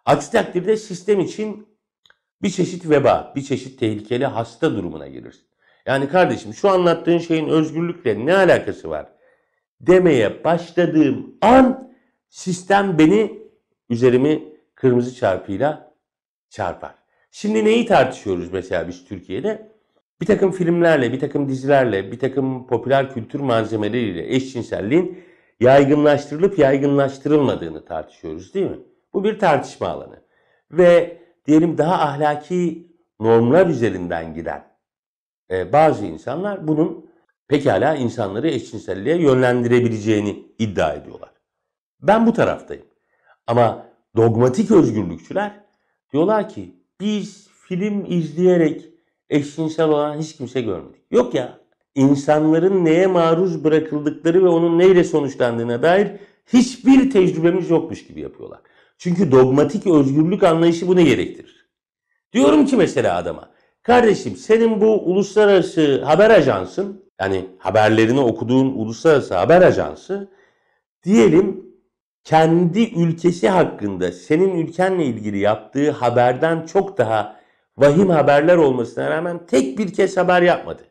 Aksi takdirde sistem için bir çeşit veba, bir çeşit tehlikeli hasta durumuna girersin. Yani kardeşim şu anlattığın şeyin özgürlükle ne alakası var demeye başladığım an sistem beni üzerimi kırmızı çarpıyla çarpar. Şimdi neyi tartışıyoruz mesela biz Türkiye'de? Bir takım filmlerle, bir takım dizilerle, bir takım popüler kültür malzemeleriyle eşcinselliğin yaygınlaştırılıp yaygınlaştırılmadığını tartışıyoruz değil mi? Bu bir tartışma alanı. Ve diyelim daha ahlaki normlar üzerinden giden e, bazı insanlar bunun pekala insanları eşcinselliğe yönlendirebileceğini iddia ediyorlar. Ben bu taraftayım. Ama dogmatik özgürlükçüler diyorlar ki biz film izleyerek eşcinsel olan hiç kimse görmedik. Yok ya insanların neye maruz bırakıldıkları ve onun neyle sonuçlandığına dair hiçbir tecrübemiz yokmuş gibi yapıyorlar. Çünkü dogmatik özgürlük anlayışı bunu gerektirir. Diyorum ki mesela adama, kardeşim senin bu uluslararası haber ajansın, yani haberlerini okuduğun uluslararası haber ajansı, diyelim kendi ülkesi hakkında senin ülkenle ilgili yaptığı haberden çok daha vahim haberler olmasına rağmen tek bir kez haber yapmadı.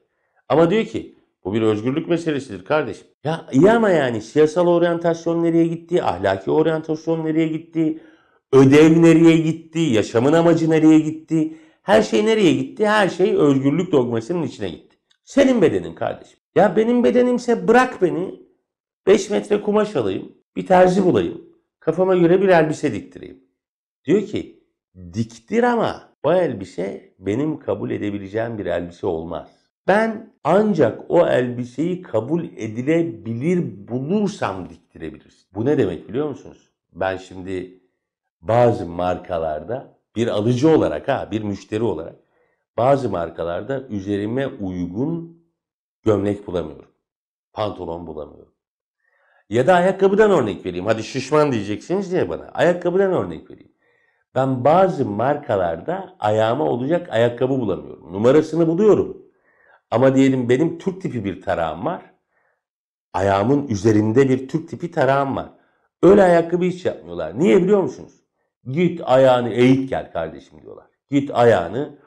Ama diyor ki bu bir özgürlük meselesidir kardeşim. Ya iyi ama yani siyasal oryantasyon nereye gitti, ahlaki oryantasyon nereye gitti, ödev nereye gitti, yaşamın amacı nereye gitti, her şey nereye gitti, her şey özgürlük dogmasının içine gitti. Senin bedenin kardeşim. Ya benim bedenimse bırak beni 5 metre kumaş alayım, bir terzi bulayım. Kafama göre bir elbise diktireyim. Diyor ki diktir ama o elbise benim kabul edebileceğim bir elbise olmaz. Ben ancak o elbiseyi kabul edilebilir bulursam diktirebilirsin. Bu ne demek biliyor musunuz? Ben şimdi bazı markalarda bir alıcı olarak ha bir müşteri olarak bazı markalarda üzerime uygun gömlek bulamıyorum. Pantolon bulamıyorum. Ya da ayakkabıdan örnek vereyim. Hadi şişman diyeceksiniz diye bana. Ayakkabıdan örnek vereyim. Ben bazı markalarda ayağıma olacak ayakkabı bulamıyorum. Numarasını buluyorum. Ama diyelim benim Türk tipi bir tarağım var. Ayağımın üzerinde bir Türk tipi tarağım var. Öyle ayakkabı hiç yapmıyorlar. Niye biliyor musunuz? Git ayağını eğik gel kardeşim diyorlar. Git ayağını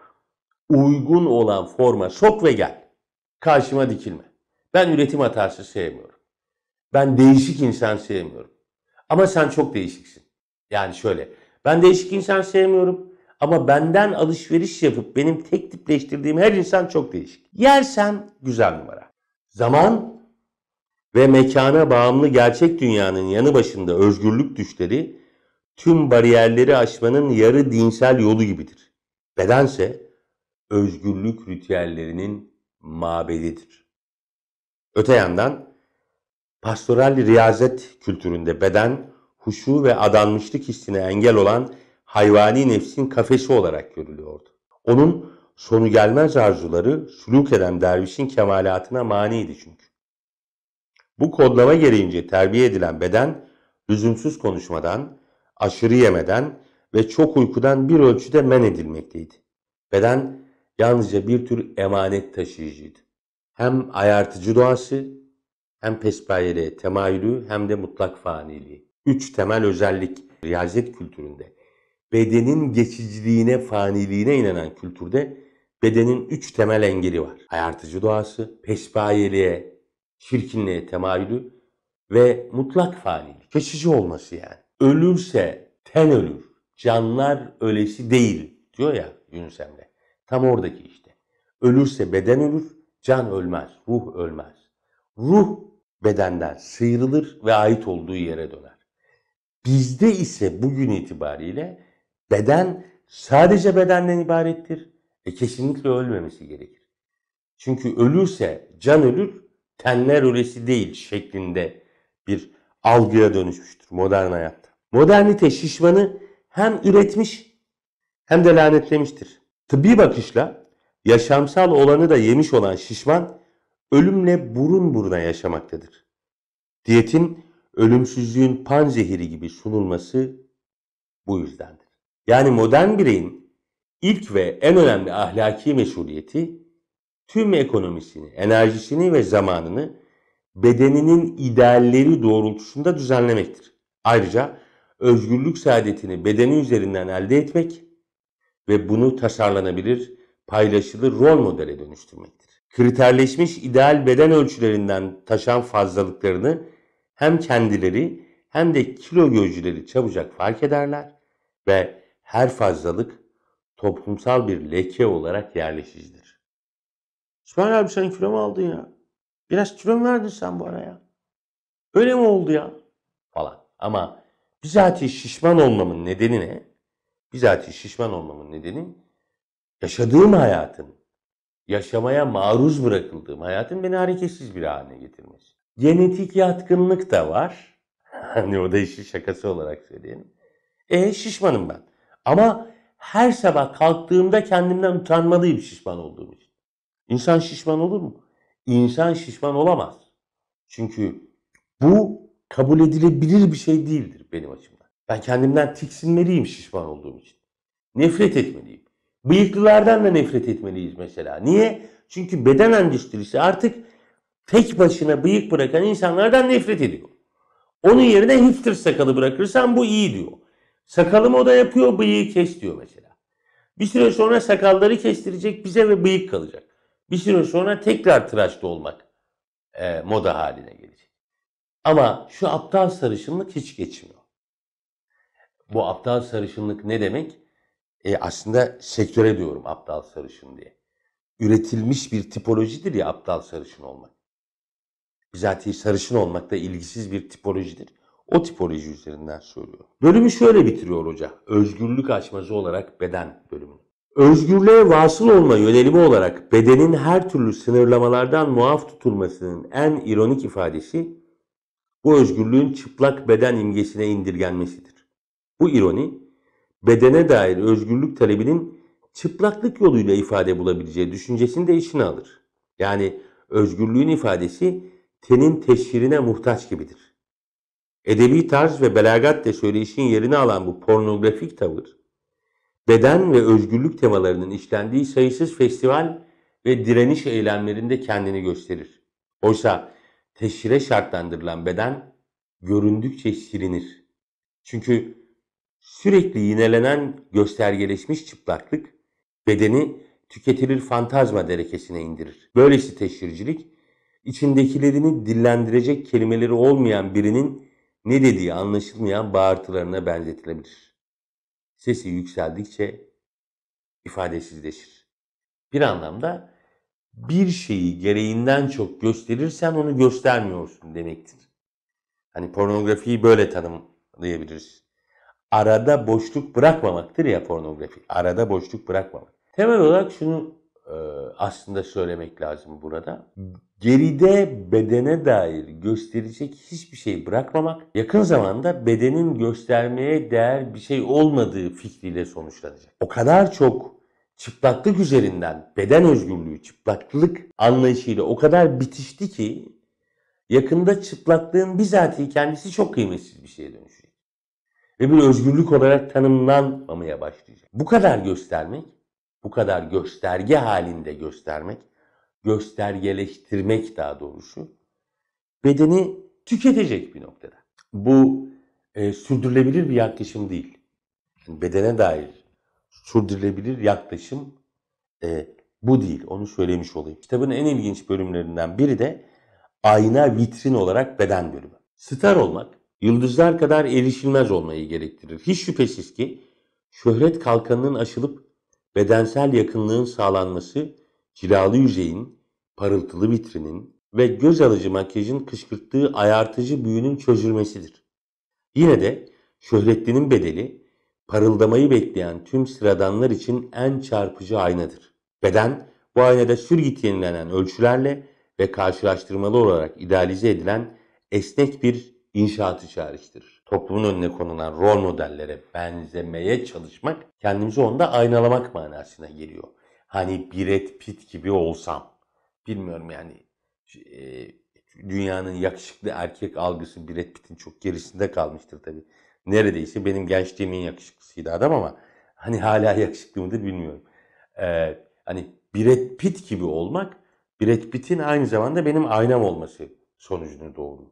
uygun olan forma sok ve gel. Karşıma dikilme. Ben üretim hatası sevmiyorum. Ben değişik insan sevmiyorum. Ama sen çok değişiksin. Yani şöyle. Ben değişik insan sevmiyorum. Ama benden alışveriş yapıp benim tek tipleştirdiğim her insan çok değişik. Yersen güzel numara. Zaman ve mekana bağımlı gerçek dünyanın yanı başında özgürlük düşleri tüm bariyerleri aşmanın yarı dinsel yolu gibidir. Bedense özgürlük ritüellerinin mabedidir. Öte yandan Pastoral riyazet kültüründe beden, huşu ve adanmışlık hissine engel olan hayvani nefsin kafesi olarak görülüyordu. Onun sonu gelmez arzuları suluk eden dervişin kemalatına maniydi çünkü. Bu kodlama gereğince terbiye edilen beden, lüzumsuz konuşmadan, aşırı yemeden ve çok uykudan bir ölçüde men edilmekteydi. Beden yalnızca bir tür emanet taşıyıcıydı. Hem ayartıcı doğası hem pespaire, temayülü hem de mutlak faniliği. Üç temel özellik riyaset kültüründe. Bedenin geçiciliğine, faniliğine inanan kültürde bedenin üç temel engeli var. Hayartıcı doğası, pespayeliğe, çirkinliğe temayülü ve mutlak fanilik. Geçici olması yani. Ölürse ten ölür, canlar ölesi değil diyor ya Yunus Emre. Tam oradaki işte. Ölürse beden ölür, can ölmez, ruh ölmez. Ruh bedenden sıyrılır ve ait olduğu yere döner. Bizde ise bugün itibariyle beden sadece bedenden ibarettir. ve kesinlikle ölmemesi gerekir. Çünkü ölürse can ölür, tenler ölesi değil şeklinde bir algıya dönüşmüştür modern hayatta. Modernite şişmanı hem üretmiş hem de lanetlemiştir. Tıbbi bakışla yaşamsal olanı da yemiş olan şişman ölümle burun buruna yaşamaktadır. Diyetin ölümsüzlüğün panzehiri gibi sunulması bu yüzdendir. Yani modern bireyin ilk ve en önemli ahlaki mesuliyeti tüm ekonomisini, enerjisini ve zamanını bedeninin idealleri doğrultusunda düzenlemektir. Ayrıca özgürlük saadetini bedeni üzerinden elde etmek ve bunu tasarlanabilir, paylaşılır rol modele dönüştürmektir kriterleşmiş ideal beden ölçülerinden taşan fazlalıklarını hem kendileri hem de kilo gözcüleri çabucak fark ederler ve her fazlalık toplumsal bir leke olarak yerleşicidir. İsmail abi sen kilo mu aldın ya? Biraz kilo mu verdin sen bu araya? Öyle mi oldu ya? Falan. Ama bizatihi şişman olmamın nedeni ne? Bizatihi şişman olmamın nedeni yaşadığım hayatın yaşamaya maruz bırakıldığım, hayatın beni hareketsiz bir haline getirmesi. Genetik yatkınlık da var. Hani o da işi şakası olarak söyleyelim. E şişmanım ben. Ama her sabah kalktığımda kendimden utanmalıyım şişman olduğum için. İnsan şişman olur mu? İnsan şişman olamaz. Çünkü bu kabul edilebilir bir şey değildir benim açımdan. Ben kendimden tiksinmeliyim şişman olduğum için. Nefret etmeliyim. Bıyıklılardan da nefret etmeliyiz mesela. Niye? Çünkü beden endüstrisi artık tek başına bıyık bırakan insanlardan nefret ediyor. Onun yerine hipster sakalı bırakırsan bu iyi diyor. Sakalımı o da yapıyor, bıyığı kes diyor mesela. Bir süre sonra sakalları kestirecek bize ve bıyık kalacak. Bir süre sonra tekrar tıraşlı olmak e, moda haline gelecek. Ama şu aptal sarışınlık hiç geçmiyor. Bu aptal sarışınlık ne demek? e, aslında sektöre diyorum aptal sarışın diye. Üretilmiş bir tipolojidir ya aptal sarışın olmak. Bizatihi sarışın olmak da ilgisiz bir tipolojidir. O tipoloji üzerinden söylüyor. Bölümü şöyle bitiriyor hoca. Özgürlük açmazı olarak beden bölümünü. Özgürlüğe vasıl olma yönelimi olarak bedenin her türlü sınırlamalardan muaf tutulmasının en ironik ifadesi bu özgürlüğün çıplak beden imgesine indirgenmesidir. Bu ironi bedene dair özgürlük talebinin çıplaklık yoluyla ifade bulabileceği düşüncesini de işine alır. Yani özgürlüğün ifadesi tenin teşhirine muhtaç gibidir. Edebi tarz ve belagat de söyleyişin yerini alan bu pornografik tavır, beden ve özgürlük temalarının işlendiği sayısız festival ve direniş eylemlerinde kendini gösterir. Oysa teşhire şartlandırılan beden göründükçe silinir. Çünkü Sürekli yinelenen göstergeleşmiş çıplaklık bedeni tüketilir fantazma derekesine indirir. Böylesi teşhircilik içindekilerini dillendirecek kelimeleri olmayan birinin ne dediği anlaşılmayan bağırtılarına benzetilebilir. Sesi yükseldikçe ifadesizleşir. Bir anlamda bir şeyi gereğinden çok gösterirsen onu göstermiyorsun demektir. Hani pornografiyi böyle tanımlayabiliriz arada boşluk bırakmamaktır ya pornografi. Arada boşluk bırakmamak. Temel olarak şunu e, aslında söylemek lazım burada. Geride bedene dair gösterecek hiçbir şey bırakmamak yakın zamanda bedenin göstermeye değer bir şey olmadığı fikriyle sonuçlanacak. O kadar çok çıplaklık üzerinden beden özgürlüğü, çıplaklık anlayışıyla o kadar bitişti ki yakında çıplaklığın bizatihi kendisi çok kıymetsiz bir şeye dönüşecek ve bir özgürlük olarak tanımlanmamaya başlayacak. Bu kadar göstermek, bu kadar gösterge halinde göstermek, göstergeleştirmek daha doğrusu bedeni tüketecek bir noktada. Bu e, sürdürülebilir bir yaklaşım değil. Yani bedene dair sürdürülebilir yaklaşım e, bu değil. Onu söylemiş olayım. Kitabın en ilginç bölümlerinden biri de ayna vitrin olarak beden bölümü. Star olmak yıldızlar kadar erişilmez olmayı gerektirir. Hiç şüphesiz ki şöhret kalkanının aşılıp bedensel yakınlığın sağlanması cilalı yüzeyin, parıltılı vitrinin ve göz alıcı makyajın kışkırttığı ayartıcı büyünün çözülmesidir. Yine de şöhretlinin bedeli parıldamayı bekleyen tüm sıradanlar için en çarpıcı aynadır. Beden bu aynada sürgit yenilenen ölçülerle ve karşılaştırmalı olarak idealize edilen esnek bir inşaatı çağrıştırır. Toplumun önüne konulan rol modellere benzemeye çalışmak kendimizi onda aynalamak manasına geliyor. Hani Brad Pitt gibi olsam. Bilmiyorum yani e, dünyanın yakışıklı erkek algısı Brad Pitt'in çok gerisinde kalmıştır tabii. Neredeyse benim gençliğimin yakışıklısıydı adam ama hani hala yakışıklı mıdır bilmiyorum. Ee, hani Brad Pitt gibi olmak Brad Pitt'in aynı zamanda benim aynam olması sonucunu doğuruyor.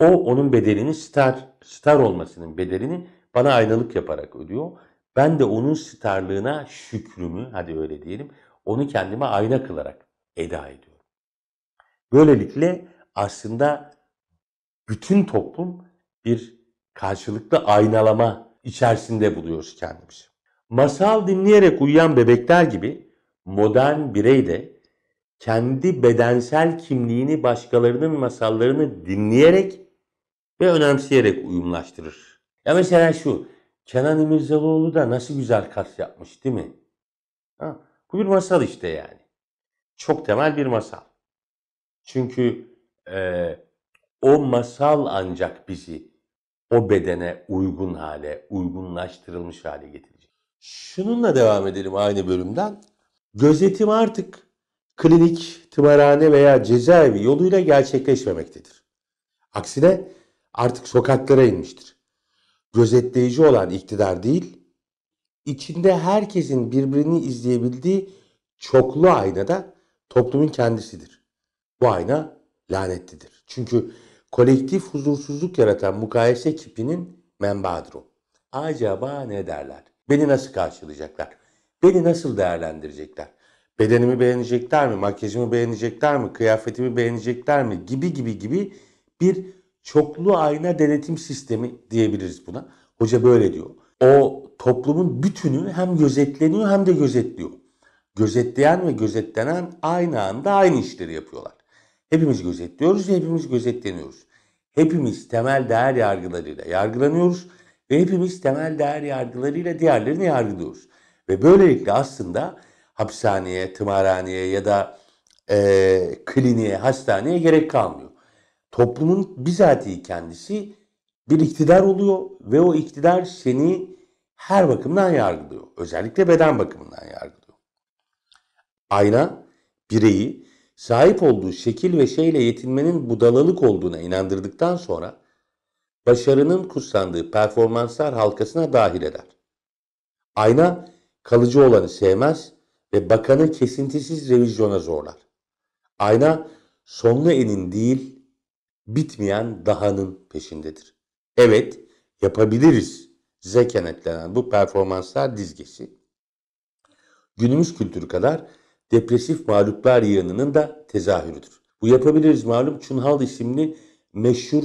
O onun bedelini star, star olmasının bedelini bana aynalık yaparak ödüyor. Ben de onun starlığına şükrümü, hadi öyle diyelim, onu kendime ayna kılarak eda ediyorum. Böylelikle aslında bütün toplum bir karşılıklı aynalama içerisinde buluyoruz kendimizi. Masal dinleyerek uyuyan bebekler gibi modern birey de kendi bedensel kimliğini başkalarının masallarını dinleyerek ve önemseyerek uyumlaştırır. Ya mesela şu, Kenan İmirzalıoğlu da nasıl güzel kas yapmış değil mi? Ha, bu bir masal işte yani. Çok temel bir masal. Çünkü e, o masal ancak bizi o bedene uygun hale, uygunlaştırılmış hale getirecek. Şununla devam edelim aynı bölümden. Gözetim artık klinik, tımarhane veya cezaevi yoluyla gerçekleşmemektedir. Aksine artık sokaklara inmiştir. Gözetleyici olan iktidar değil, içinde herkesin birbirini izleyebildiği çoklu aynada toplumun kendisidir. Bu ayna lanetlidir. Çünkü kolektif huzursuzluk yaratan mukayese kipinin menbaadır o. Acaba ne derler? Beni nasıl karşılayacaklar? Beni nasıl değerlendirecekler? Bedenimi beğenecekler mi? Makyajımı beğenecekler mi? Kıyafetimi beğenecekler mi? Gibi gibi gibi bir çoklu ayna denetim sistemi diyebiliriz buna. Hoca böyle diyor. O toplumun bütünü hem gözetleniyor hem de gözetliyor. Gözetleyen ve gözetlenen aynı anda aynı işleri yapıyorlar. Hepimiz gözetliyoruz ve hepimiz gözetleniyoruz. Hepimiz temel değer yargılarıyla yargılanıyoruz ve hepimiz temel değer yargılarıyla diğerlerini yargılıyoruz. Ve böylelikle aslında hapishaneye, tımarhaneye ya da e, kliniğe, hastaneye gerek kalmıyor toplumun bizatihi kendisi bir iktidar oluyor ve o iktidar seni her bakımdan yargılıyor. Özellikle beden bakımından yargılıyor. Ayna bireyi sahip olduğu şekil ve şeyle yetinmenin budalalık olduğuna inandırdıktan sonra başarının kutsandığı performanslar halkasına dahil eder. Ayna kalıcı olanı sevmez ve bakanı kesintisiz revizyona zorlar. Ayna sonlu elin değil bitmeyen dahanın peşindedir. Evet, yapabiliriz. Size kenetlenen bu performanslar dizgesi. Günümüz kültürü kadar depresif mağluplar yığınının da tezahürüdür. Bu yapabiliriz malum Çunhal isimli meşhur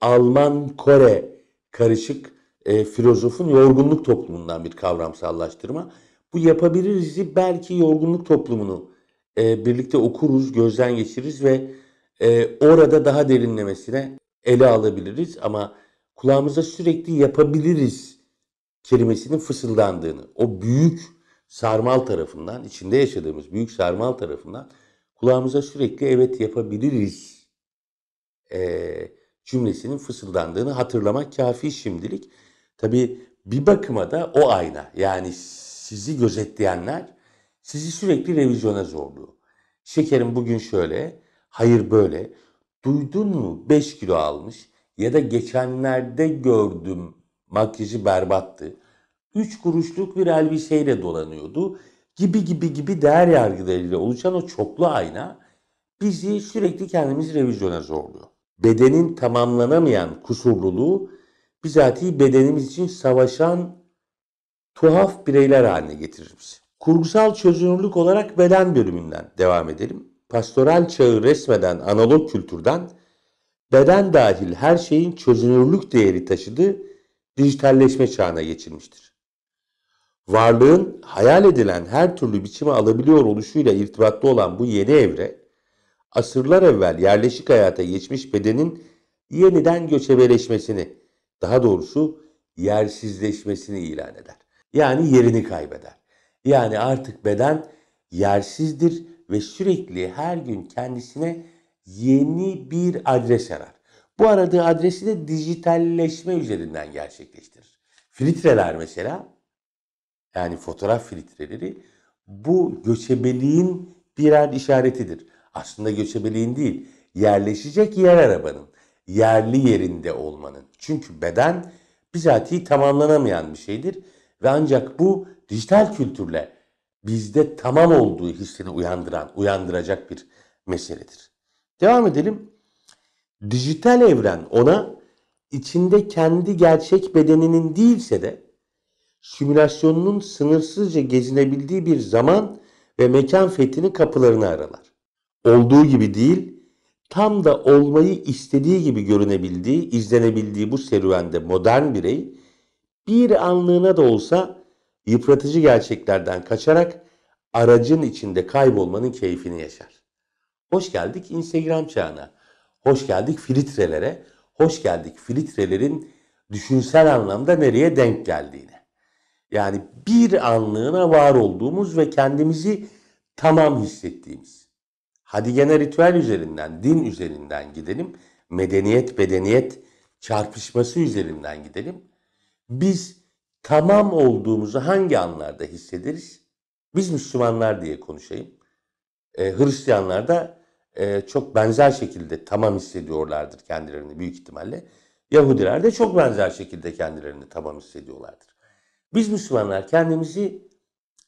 Alman-Kore karışık e, filozofun yorgunluk toplumundan bir kavramsallaştırma. Bu yapabiliriz'i belki yorgunluk toplumunu e, birlikte okuruz, gözden geçiririz ve e, orada daha derinlemesine ele alabiliriz ama kulağımıza sürekli yapabiliriz kelimesinin fısıldandığını, o büyük sarmal tarafından, içinde yaşadığımız büyük sarmal tarafından kulağımıza sürekli evet yapabiliriz e, cümlesinin fısıldandığını hatırlamak kafi şimdilik. Tabi bir bakıma da o ayna yani sizi gözetleyenler sizi sürekli revizyona zorluyor. Şekerim bugün şöyle, Hayır böyle. Duydun mu 5 kilo almış ya da geçenlerde gördüm makyajı berbattı. 3 kuruşluk bir elbiseyle dolanıyordu gibi gibi gibi değer yargılarıyla oluşan o çoklu ayna bizi sürekli kendimiz revizyona zorluyor. Bedenin tamamlanamayan kusurluluğu bizatihi bedenimiz için savaşan tuhaf bireyler haline getirir bizi. Kurgusal çözünürlük olarak beden bölümünden devam edelim pastoral çağı resmeden analog kültürden beden dahil her şeyin çözünürlük değeri taşıdığı dijitalleşme çağına geçilmiştir. Varlığın hayal edilen her türlü biçime alabiliyor oluşuyla irtibatlı olan bu yeni evre, asırlar evvel yerleşik hayata geçmiş bedenin yeniden göçebeleşmesini, daha doğrusu yersizleşmesini ilan eder. Yani yerini kaybeder. Yani artık beden yersizdir, ve sürekli her gün kendisine yeni bir adres arar. Bu aradığı adresi de dijitalleşme üzerinden gerçekleştirir. Filtreler mesela yani fotoğraf filtreleri bu göçebeliğin birer işaretidir. Aslında göçebeliğin değil, yerleşecek yer arabanın, yerli yerinde olmanın. Çünkü beden bizatihi tamamlanamayan bir şeydir ve ancak bu dijital kültürle bizde tamam olduğu hissini uyandıran, uyandıracak bir meseledir. Devam edelim. Dijital evren ona içinde kendi gerçek bedeninin değilse de simülasyonunun sınırsızca gezinebildiği bir zaman ve mekan fethini kapılarını aralar. Olduğu gibi değil, tam da olmayı istediği gibi görünebildiği, izlenebildiği bu serüvende modern birey bir anlığına da olsa yıpratıcı gerçeklerden kaçarak aracın içinde kaybolmanın keyfini yaşar. Hoş geldik Instagram çağına. Hoş geldik filtrelere. Hoş geldik filtrelerin düşünsel anlamda nereye denk geldiğine. Yani bir anlığına var olduğumuz ve kendimizi tamam hissettiğimiz. Hadi gene ritüel üzerinden, din üzerinden gidelim. Medeniyet, bedeniyet çarpışması üzerinden gidelim. Biz tamam olduğumuzu hangi anlarda hissederiz? Biz Müslümanlar diye konuşayım. E, Hristiyanlar da e, çok benzer şekilde tamam hissediyorlardır kendilerini büyük ihtimalle. Yahudiler de çok benzer şekilde kendilerini tamam hissediyorlardır. Biz Müslümanlar kendimizi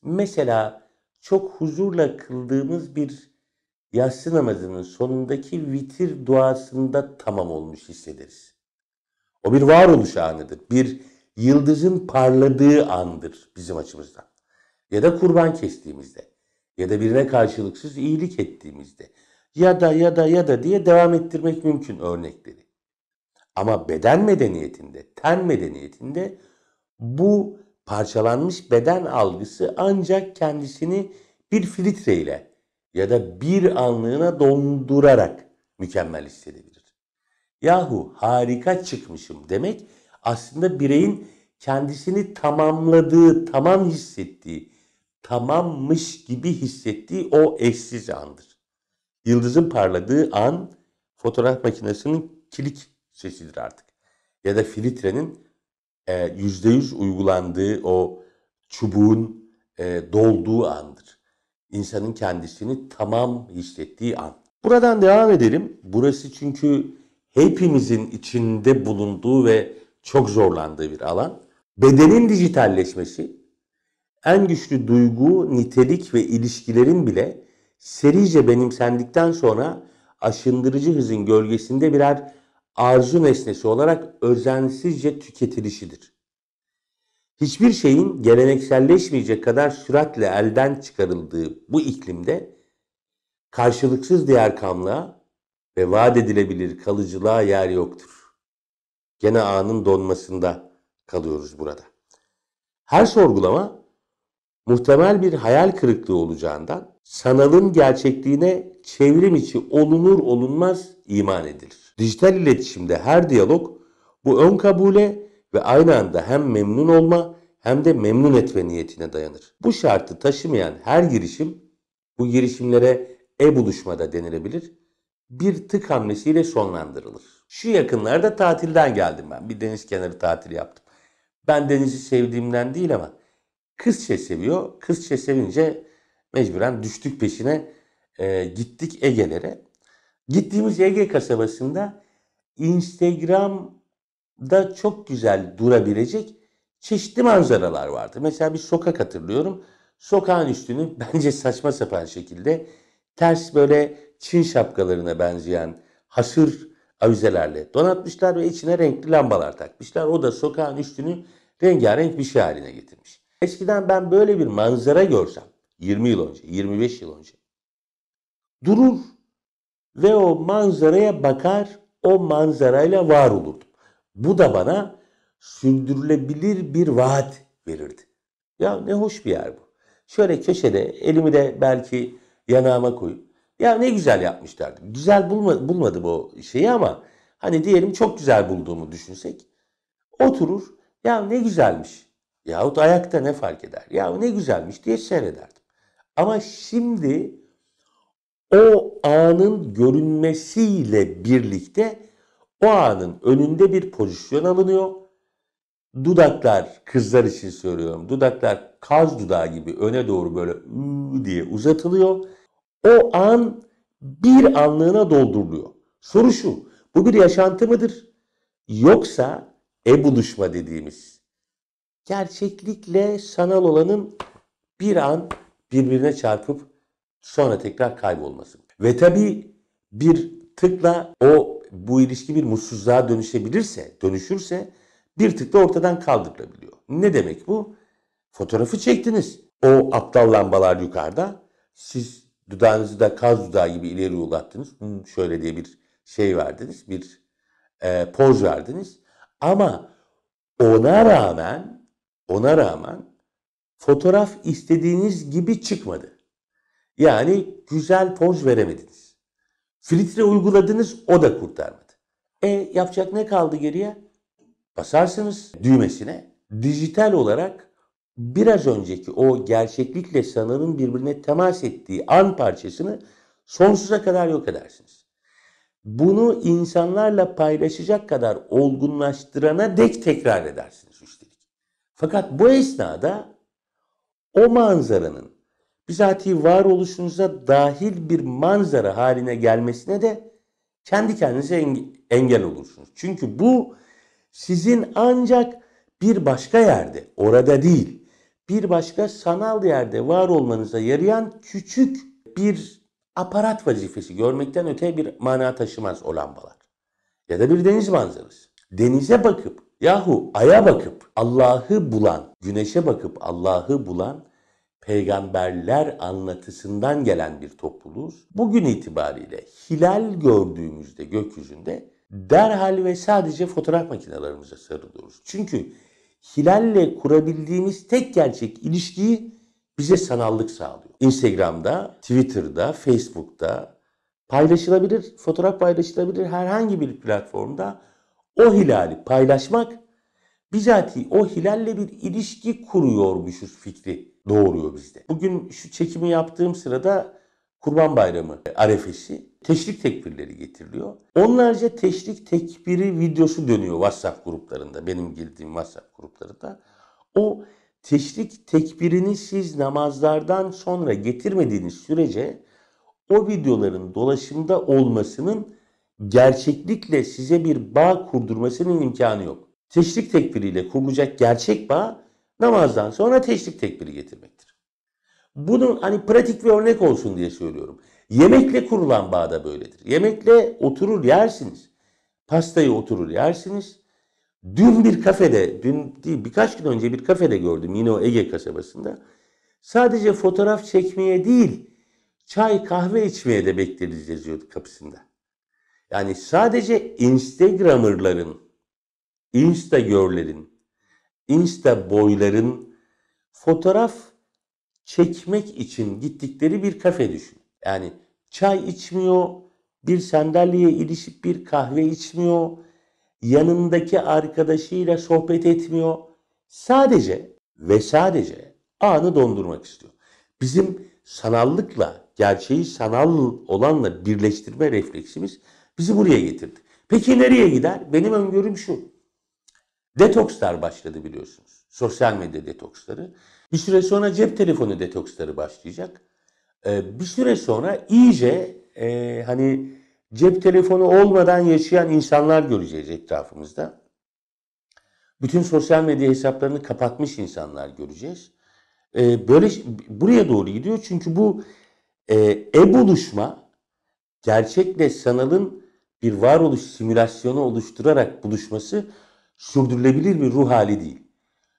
mesela çok huzurla kıldığımız bir yatsı namazının sonundaki vitir duasında tamam olmuş hissederiz. O bir varoluş anıdır. Bir yıldızın parladığı andır bizim açımızdan. Ya da kurban kestiğimizde ya da birine karşılıksız iyilik ettiğimizde ya da ya da ya da diye devam ettirmek mümkün örnekleri. Ama beden medeniyetinde, ten medeniyetinde bu parçalanmış beden algısı ancak kendisini bir filtreyle ya da bir anlığına dondurarak mükemmel hissedebilir. Yahu harika çıkmışım demek aslında bireyin kendisini tamamladığı, tamam hissettiği, tamammış gibi hissettiği o eşsiz andır. Yıldızın parladığı an fotoğraf makinesinin kilik sesidir artık. Ya da filtrenin e, yüzde yüz uygulandığı o çubuğun e, dolduğu andır. İnsanın kendisini tamam hissettiği an. Buradan devam edelim. Burası çünkü hepimizin içinde bulunduğu ve çok zorlandığı bir alan. Bedenin dijitalleşmesi en güçlü duygu, nitelik ve ilişkilerin bile serice benimsendikten sonra aşındırıcı hızın gölgesinde birer arzu nesnesi olarak özensizce tüketilişidir. Hiçbir şeyin gelenekselleşmeyecek kadar süratle elden çıkarıldığı bu iklimde karşılıksız diğer kamlığa ve vaat edilebilir kalıcılığa yer yoktur. Gene ağının donmasında kalıyoruz burada. Her sorgulama muhtemel bir hayal kırıklığı olacağından sanalın gerçekliğine çevrim içi olunur olunmaz iman edilir. Dijital iletişimde her diyalog bu ön kabule ve aynı anda hem memnun olma hem de memnun etme niyetine dayanır. Bu şartı taşımayan her girişim bu girişimlere e-buluşmada denilebilir. Bir tık hamlesiyle sonlandırılır. Şu yakınlarda tatilden geldim ben. Bir deniz kenarı tatil yaptım. Ben denizi sevdiğimden değil ama kızça şey seviyor. Kızça şey sevince mecburen düştük peşine e, gittik Ege'lere. Gittiğimiz Ege kasabasında Instagram'da çok güzel durabilecek çeşitli manzaralar vardı. Mesela bir sokak hatırlıyorum. Sokağın üstünü bence saçma sapan şekilde ters böyle Çin şapkalarına benzeyen hasır avizelerle donatmışlar ve içine renkli lambalar takmışlar. O da sokağın üstünü rengarenk bir şey haline getirmiş. Eskiden ben böyle bir manzara görsem 20 yıl önce, 25 yıl önce durur ve o manzaraya bakar, o manzarayla var olurdum. Bu da bana sürdürülebilir bir vaat verirdi. Ya ne hoş bir yer bu. Şöyle köşede elimi de belki yanağıma koyup ya ne güzel yapmışlar. Güzel bulma, bulmadım o şeyi ama hani diyelim çok güzel bulduğumu düşünsek oturur ya ne güzelmiş yahut ayakta ne fark eder ya ne güzelmiş diye seyrederdim. Ama şimdi o anın görünmesiyle birlikte o anın önünde bir pozisyon alınıyor. Dudaklar, kızlar için söylüyorum, dudaklar kaz dudağı gibi öne doğru böyle ıı diye uzatılıyor o an bir anlığına dolduruluyor. Soru şu, bu bir yaşantı mıdır? Yoksa e-buluşma dediğimiz gerçeklikle sanal olanın bir an birbirine çarpıp sonra tekrar kaybolması. Ve tabi bir tıkla o bu ilişki bir mutsuzluğa dönüşebilirse, dönüşürse bir tıkla ortadan kaldırılabiliyor. Ne demek bu? Fotoğrafı çektiniz. O aptal lambalar yukarıda. Siz dudağınızı da kaz dudağı gibi ileri uzattınız. şöyle diye bir şey verdiniz. Bir e, poz verdiniz. Ama ona rağmen ona rağmen fotoğraf istediğiniz gibi çıkmadı. Yani güzel poz veremediniz. Filtre uyguladınız o da kurtarmadı. E yapacak ne kaldı geriye? Basarsınız düğmesine. Dijital olarak biraz önceki o gerçeklikle sananın birbirine temas ettiği an parçasını sonsuza kadar yok edersiniz. Bunu insanlarla paylaşacak kadar olgunlaştırana dek tekrar edersiniz üstelik. Fakat bu esnada o manzaranın bizatihi varoluşunuza dahil bir manzara haline gelmesine de kendi kendinize engel olursunuz. Çünkü bu sizin ancak bir başka yerde, orada değil, bir başka sanal yerde var olmanıza yarayan küçük bir aparat vazifesi görmekten öte bir mana taşımaz o lambalar. Ya da bir deniz manzarası. Denize bakıp yahu aya bakıp Allah'ı bulan, güneşe bakıp Allah'ı bulan peygamberler anlatısından gelen bir topluluğuz. Bugün itibariyle hilal gördüğümüzde gökyüzünde derhal ve sadece fotoğraf makinelerimize sarılıyoruz. Çünkü Hilalle kurabildiğimiz tek gerçek ilişkiyi bize sanallık sağlıyor. Instagram'da, Twitter'da, Facebook'ta paylaşılabilir, fotoğraf paylaşılabilir herhangi bir platformda o hilali paylaşmak bizatihi o hilalle bir ilişki kuruyormuşuz fikri doğuruyor bizde. Bugün şu çekimi yaptığım sırada Kurban Bayramı arefesi teşrik tekbirleri getiriliyor. Onlarca teşrik tekbiri videosu dönüyor WhatsApp gruplarında, benim girdiğim WhatsApp gruplarında. O teşrik tekbirini siz namazlardan sonra getirmediğiniz sürece o videoların dolaşımda olmasının gerçeklikle size bir bağ kurdurmasının imkanı yok. Teşrik tekbiriyle kurulacak gerçek bağ namazdan sonra teşrik tekbiri getirmek. Bunu hani pratik bir örnek olsun diye söylüyorum. Yemekle kurulan bağ da böyledir. Yemekle oturur yersiniz. Pastayı oturur yersiniz. Dün bir kafede, dün değil birkaç gün önce bir kafede gördüm yine o Ege kasabasında. Sadece fotoğraf çekmeye değil, çay kahve içmeye de bekleriz yazıyordu kapısında. Yani sadece Instagrammerların, Instagörlerin, Insta boyların fotoğraf çekmek için gittikleri bir kafe düşün. Yani çay içmiyor, bir sandalyeye ilişip bir kahve içmiyor, yanındaki arkadaşıyla sohbet etmiyor. Sadece ve sadece anı dondurmak istiyor. Bizim sanallıkla, gerçeği sanal olanla birleştirme refleksimiz bizi buraya getirdi. Peki nereye gider? Benim öngörüm şu. Detokslar başladı biliyorsunuz. Sosyal medya detoksları. Bir süre sonra cep telefonu detoksları başlayacak. Ee, bir süre sonra iyice e, hani cep telefonu olmadan yaşayan insanlar göreceğiz etrafımızda. Bütün sosyal medya hesaplarını kapatmış insanlar göreceğiz. Ee, böyle buraya doğru gidiyor çünkü bu e, e-buluşma gerçekle sanalın bir varoluş simülasyonu oluşturarak buluşması sürdürülebilir bir ruh hali değil.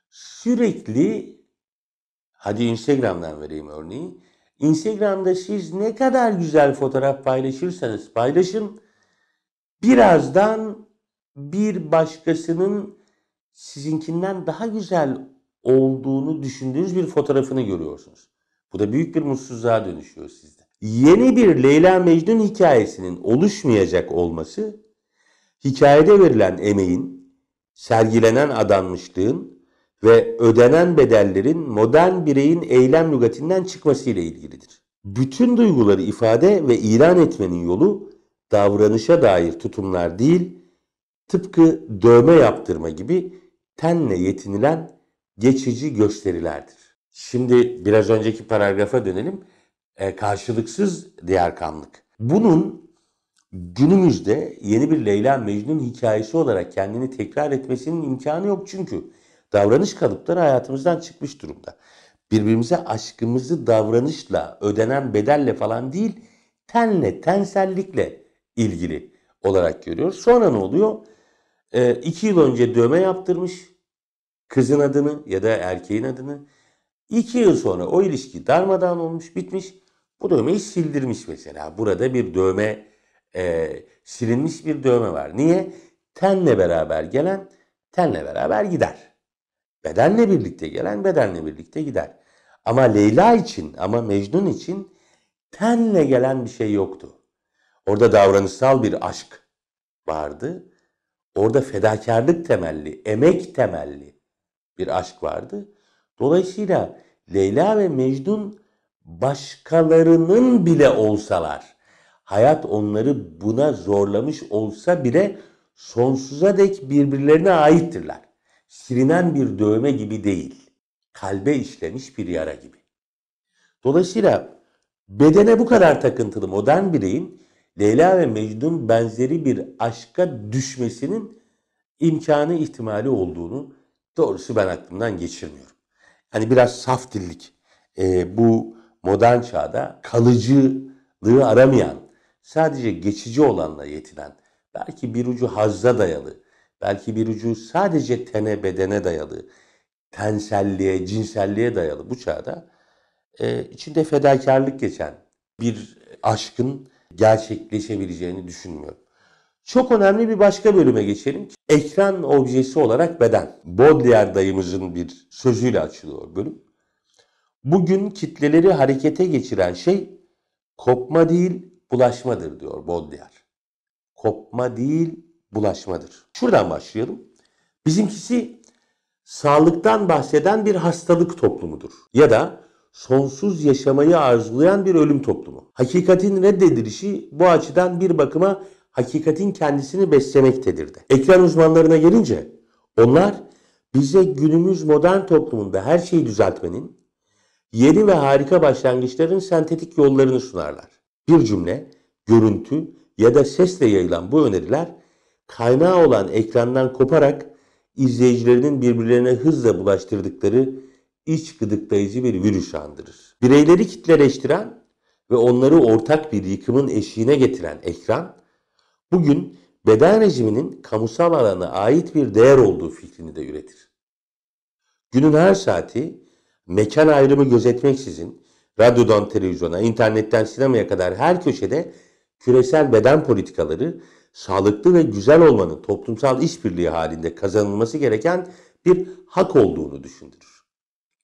Sürekli Hadi Instagram'dan vereyim örneği. Instagram'da siz ne kadar güzel fotoğraf paylaşırsanız paylaşın birazdan bir başkasının sizinkinden daha güzel olduğunu düşündüğünüz bir fotoğrafını görüyorsunuz. Bu da büyük bir mutsuzluğa dönüşüyor sizde. Yeni bir Leyla Mecnun hikayesinin oluşmayacak olması hikayede verilen emeğin, sergilenen adanmışlığın ve ödenen bedellerin modern bireyin eylem lügatinden çıkması ile ilgilidir. Bütün duyguları ifade ve ilan etmenin yolu davranışa dair tutumlar değil, tıpkı dövme yaptırma gibi tenle yetinilen geçici gösterilerdir. Şimdi biraz önceki paragrafa dönelim. E, karşılıksız diyarkanlık. Bunun günümüzde yeni bir Leyla Mecnun hikayesi olarak kendini tekrar etmesinin imkanı yok çünkü davranış kalıpları hayatımızdan çıkmış durumda. Birbirimize aşkımızı davranışla, ödenen bedelle falan değil, tenle, tensellikle ilgili olarak görüyor. Sonra ne oluyor? E, iki yıl önce dövme yaptırmış kızın adını ya da erkeğin adını. İki yıl sonra o ilişki darmadağın olmuş, bitmiş. Bu dövmeyi sildirmiş mesela. Burada bir dövme, e, silinmiş bir dövme var. Niye? Tenle beraber gelen, tenle beraber gider. Bedenle birlikte gelen bedenle birlikte gider. Ama Leyla için ama Mecnun için tenle gelen bir şey yoktu. Orada davranışsal bir aşk vardı. Orada fedakarlık temelli, emek temelli bir aşk vardı. Dolayısıyla Leyla ve Mecnun başkalarının bile olsalar, hayat onları buna zorlamış olsa bile sonsuza dek birbirlerine aittirler silinen bir dövme gibi değil, kalbe işlemiş bir yara gibi. Dolayısıyla bedene bu kadar takıntılı modern bireyin Leyla ve Mecnun benzeri bir aşka düşmesinin imkanı ihtimali olduğunu doğrusu ben aklımdan geçirmiyorum. Hani biraz saf dillik e, bu modern çağda kalıcılığı aramayan, sadece geçici olanla yetinen, belki bir ucu hazza dayalı, Belki bir ucu sadece tene bedene dayalı, tenselliğe, cinselliğe dayalı bu çağda e, içinde fedakarlık geçen bir aşkın gerçekleşebileceğini düşünmüyorum. Çok önemli bir başka bölüme geçelim. Ekran objesi olarak beden. Baudelaire dayımızın bir sözüyle açılıyor bölüm. Bugün kitleleri harekete geçiren şey kopma değil bulaşmadır diyor Baudelaire. Kopma değil bulaşmadır. Şuradan başlayalım. Bizimkisi sağlıktan bahseden bir hastalık toplumudur. Ya da sonsuz yaşamayı arzulayan bir ölüm toplumu. Hakikatin reddedilişi bu açıdan bir bakıma hakikatin kendisini beslemektedir de. Ekran uzmanlarına gelince onlar bize günümüz modern toplumunda her şeyi düzeltmenin yeni ve harika başlangıçların sentetik yollarını sunarlar. Bir cümle, görüntü ya da sesle yayılan bu öneriler kaynağı olan ekrandan koparak izleyicilerinin birbirlerine hızla bulaştırdıkları iç gıdıklayıcı bir virüs andırır. Bireyleri kitleleştiren ve onları ortak bir yıkımın eşiğine getiren ekran, bugün beden rejiminin kamusal alana ait bir değer olduğu fikrini de üretir. Günün her saati mekan ayrımı gözetmeksizin radyodan televizyona, internetten sinemaya kadar her köşede küresel beden politikaları sağlıklı ve güzel olmanın toplumsal işbirliği halinde kazanılması gereken bir hak olduğunu düşündürür.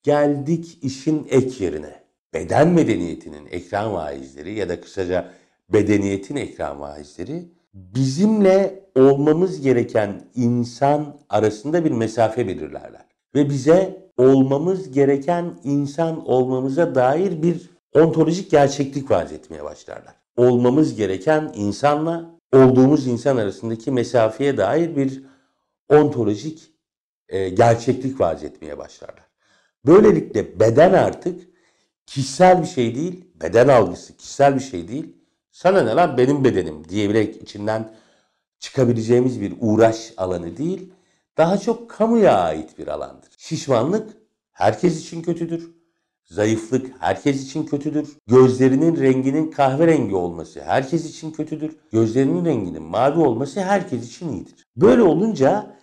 Geldik işin ek yerine. Beden medeniyetinin ekran vaizleri ya da kısaca bedeniyetin ekran vaizleri bizimle olmamız gereken insan arasında bir mesafe belirlerler. Ve bize olmamız gereken insan olmamıza dair bir ontolojik gerçeklik vaaz etmeye başlarlar. Olmamız gereken insanla olduğumuz insan arasındaki mesafeye dair bir ontolojik e, gerçeklik vaz etmeye başlarlar. Böylelikle beden artık kişisel bir şey değil, beden algısı kişisel bir şey değil. Sana ne lan benim bedenim diyebilerek içinden çıkabileceğimiz bir uğraş alanı değil, daha çok kamuya ait bir alandır. Şişmanlık herkes için kötüdür. Zayıflık herkes için kötüdür. Gözlerinin renginin kahverengi olması herkes için kötüdür. Gözlerinin renginin mavi olması herkes için iyidir. Böyle olunca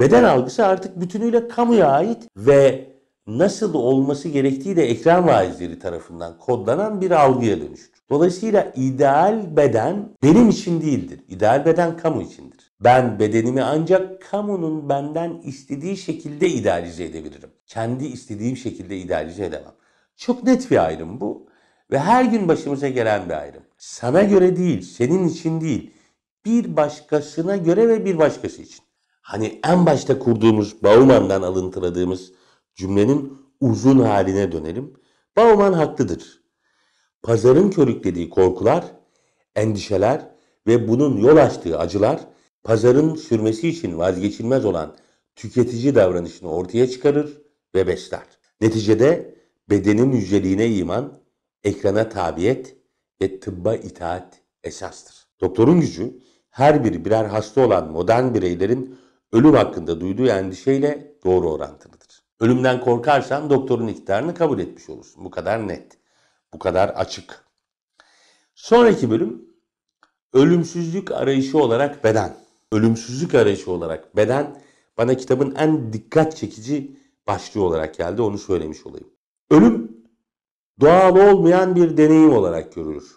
beden algısı artık bütünüyle kamuya ait ve nasıl olması gerektiği de ekran vaizleri tarafından kodlanan bir algıya dönüşür. Dolayısıyla ideal beden benim için değildir. İdeal beden kamu içindir. Ben bedenimi ancak kamunun benden istediği şekilde idealize edebilirim. Kendi istediğim şekilde idealize edemem. Çok net bir ayrım bu. Ve her gün başımıza gelen bir ayrım. Sana göre değil, senin için değil. Bir başkasına göre ve bir başkası için. Hani en başta kurduğumuz Bauman'dan alıntıladığımız cümlenin uzun haline dönelim. Bauman haklıdır. Pazarın körüklediği korkular, endişeler ve bunun yol açtığı acılar pazarın sürmesi için vazgeçilmez olan tüketici davranışını ortaya çıkarır ve besler. Neticede bedenin yüceliğine iman, ekrana tabiyet ve tıbba itaat esastır. Doktorun gücü her bir birer hasta olan modern bireylerin ölüm hakkında duyduğu endişeyle doğru orantılıdır. Ölümden korkarsan doktorun iktidarını kabul etmiş olursun. Bu kadar net, bu kadar açık. Sonraki bölüm ölümsüzlük arayışı olarak beden. Ölümsüzlük arayışı olarak beden bana kitabın en dikkat çekici başlığı olarak geldi. Onu söylemiş olayım. Ölüm doğal olmayan bir deneyim olarak görülür.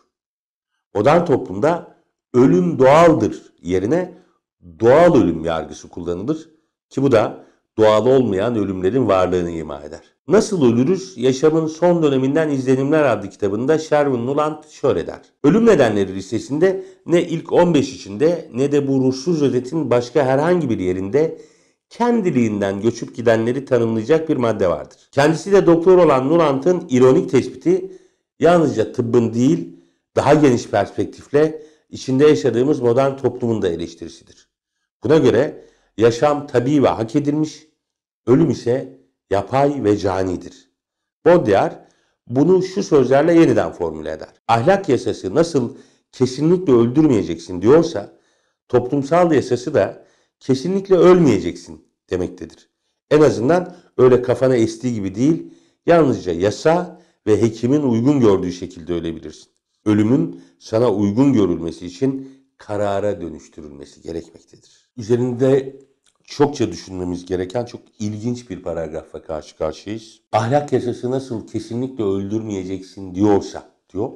Modern toplumda ölüm doğaldır yerine doğal ölüm yargısı kullanılır ki bu da doğal olmayan ölümlerin varlığını ima eder. Nasıl Ölürüz? Yaşamın Son Döneminden izlenimler adlı kitabında Sherwin Nuland şöyle der. Ölüm nedenleri listesinde ne ilk 15 içinde ne de bu ruhsuz özetin başka herhangi bir yerinde kendiliğinden göçüp gidenleri tanımlayacak bir madde vardır. Kendisi de doktor olan Nurant'ın ironik tespiti yalnızca tıbbın değil, daha geniş perspektifle içinde yaşadığımız modern toplumun da eleştirisidir. Buna göre yaşam tabi ve hak edilmiş, ölüm ise yapay ve canidir. Baudrillard bunu şu sözlerle yeniden formüle eder. Ahlak yasası nasıl kesinlikle öldürmeyeceksin diyorsa, toplumsal yasası da kesinlikle ölmeyeceksin demektedir. En azından öyle kafana estiği gibi değil, yalnızca yasa ve hekimin uygun gördüğü şekilde ölebilirsin. Ölümün sana uygun görülmesi için karara dönüştürülmesi gerekmektedir. Üzerinde çokça düşünmemiz gereken çok ilginç bir paragrafla karşı karşıyayız. Ahlak yasası nasıl kesinlikle öldürmeyeceksin diyorsa diyor.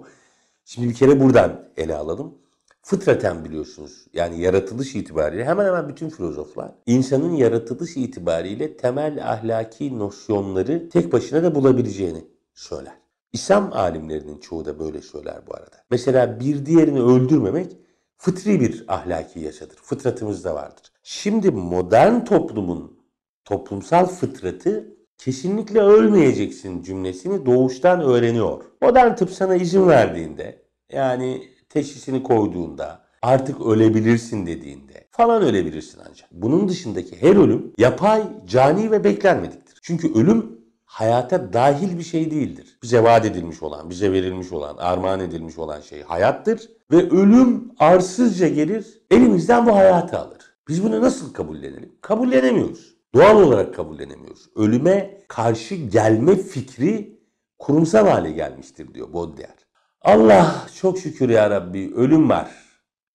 Şimdi bir kere buradan ele alalım fıtraten biliyorsunuz. Yani yaratılış itibariyle hemen hemen bütün filozoflar insanın yaratılış itibariyle temel ahlaki nosyonları tek başına da bulabileceğini söyler. İslam alimlerinin çoğu da böyle söyler bu arada. Mesela bir diğerini öldürmemek fıtri bir ahlaki yaşadır. Fıtratımızda vardır. Şimdi modern toplumun toplumsal fıtratı kesinlikle ölmeyeceksin cümlesini doğuştan öğreniyor. Modern tıp sana izin verdiğinde yani teşhisini koyduğunda, artık ölebilirsin dediğinde falan ölebilirsin ancak. Bunun dışındaki her ölüm yapay, cani ve beklenmediktir. Çünkü ölüm hayata dahil bir şey değildir. Bize vaat edilmiş olan, bize verilmiş olan, armağan edilmiş olan şey hayattır. Ve ölüm arsızca gelir, elimizden bu hayatı alır. Biz bunu nasıl kabullenelim? Kabullenemiyoruz. Doğal olarak kabullenemiyoruz. Ölüme karşı gelme fikri kurumsal hale gelmiştir diyor Baudelaire. Allah çok şükür ya Rabbi ölüm var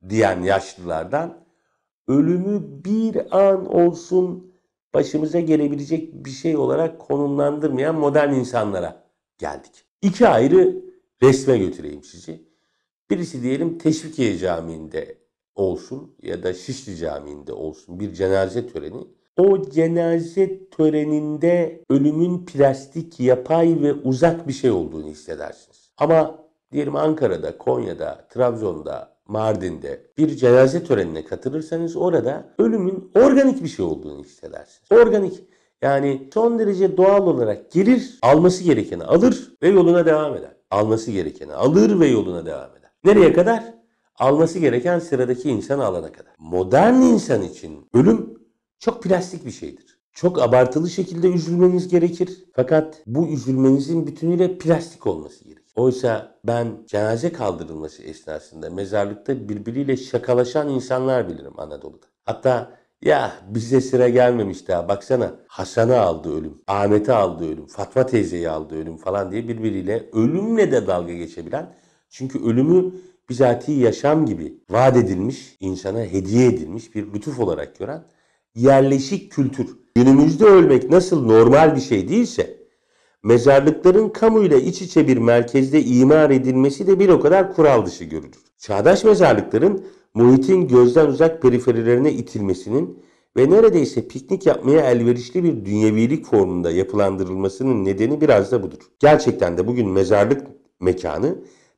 diyen yaşlılardan ölümü bir an olsun başımıza gelebilecek bir şey olarak konumlandırmayan modern insanlara geldik. İki ayrı resme götüreyim sizi. Birisi diyelim Teşvikiye Camii'nde olsun ya da Şişli Camii'nde olsun bir cenaze töreni. O cenaze töreninde ölümün plastik, yapay ve uzak bir şey olduğunu hissedersiniz. Ama Diyelim Ankara'da, Konya'da, Trabzon'da, Mardin'de bir cenaze törenine katılırsanız orada ölümün organik bir şey olduğunu hissedersiniz. Organik yani son derece doğal olarak gelir, alması gerekeni alır ve yoluna devam eder. Alması gerekeni alır ve yoluna devam eder. Nereye kadar? Alması gereken sıradaki insan alana kadar. Modern insan için ölüm çok plastik bir şeydir. Çok abartılı şekilde üzülmeniz gerekir. Fakat bu üzülmenizin bütünüyle plastik olması gerekir. Oysa ben cenaze kaldırılması esnasında mezarlıkta birbiriyle şakalaşan insanlar bilirim Anadolu'da. Hatta ya bize sıra gelmemiş daha baksana Hasan'ı aldı ölüm, Ahmet'i aldı ölüm, Fatma teyzeyi aldı ölüm falan diye birbiriyle ölümle de dalga geçebilen çünkü ölümü bizatihi yaşam gibi vaat edilmiş, insana hediye edilmiş bir lütuf olarak gören yerleşik kültür. Günümüzde ölmek nasıl normal bir şey değilse mezarlıkların kamuyla iç içe bir merkezde imar edilmesi de bir o kadar kural dışı görülür. Çağdaş mezarlıkların muhitin gözden uzak periferilerine itilmesinin ve neredeyse piknik yapmaya elverişli bir dünyevilik formunda yapılandırılmasının nedeni biraz da budur. Gerçekten de bugün mezarlık mekanı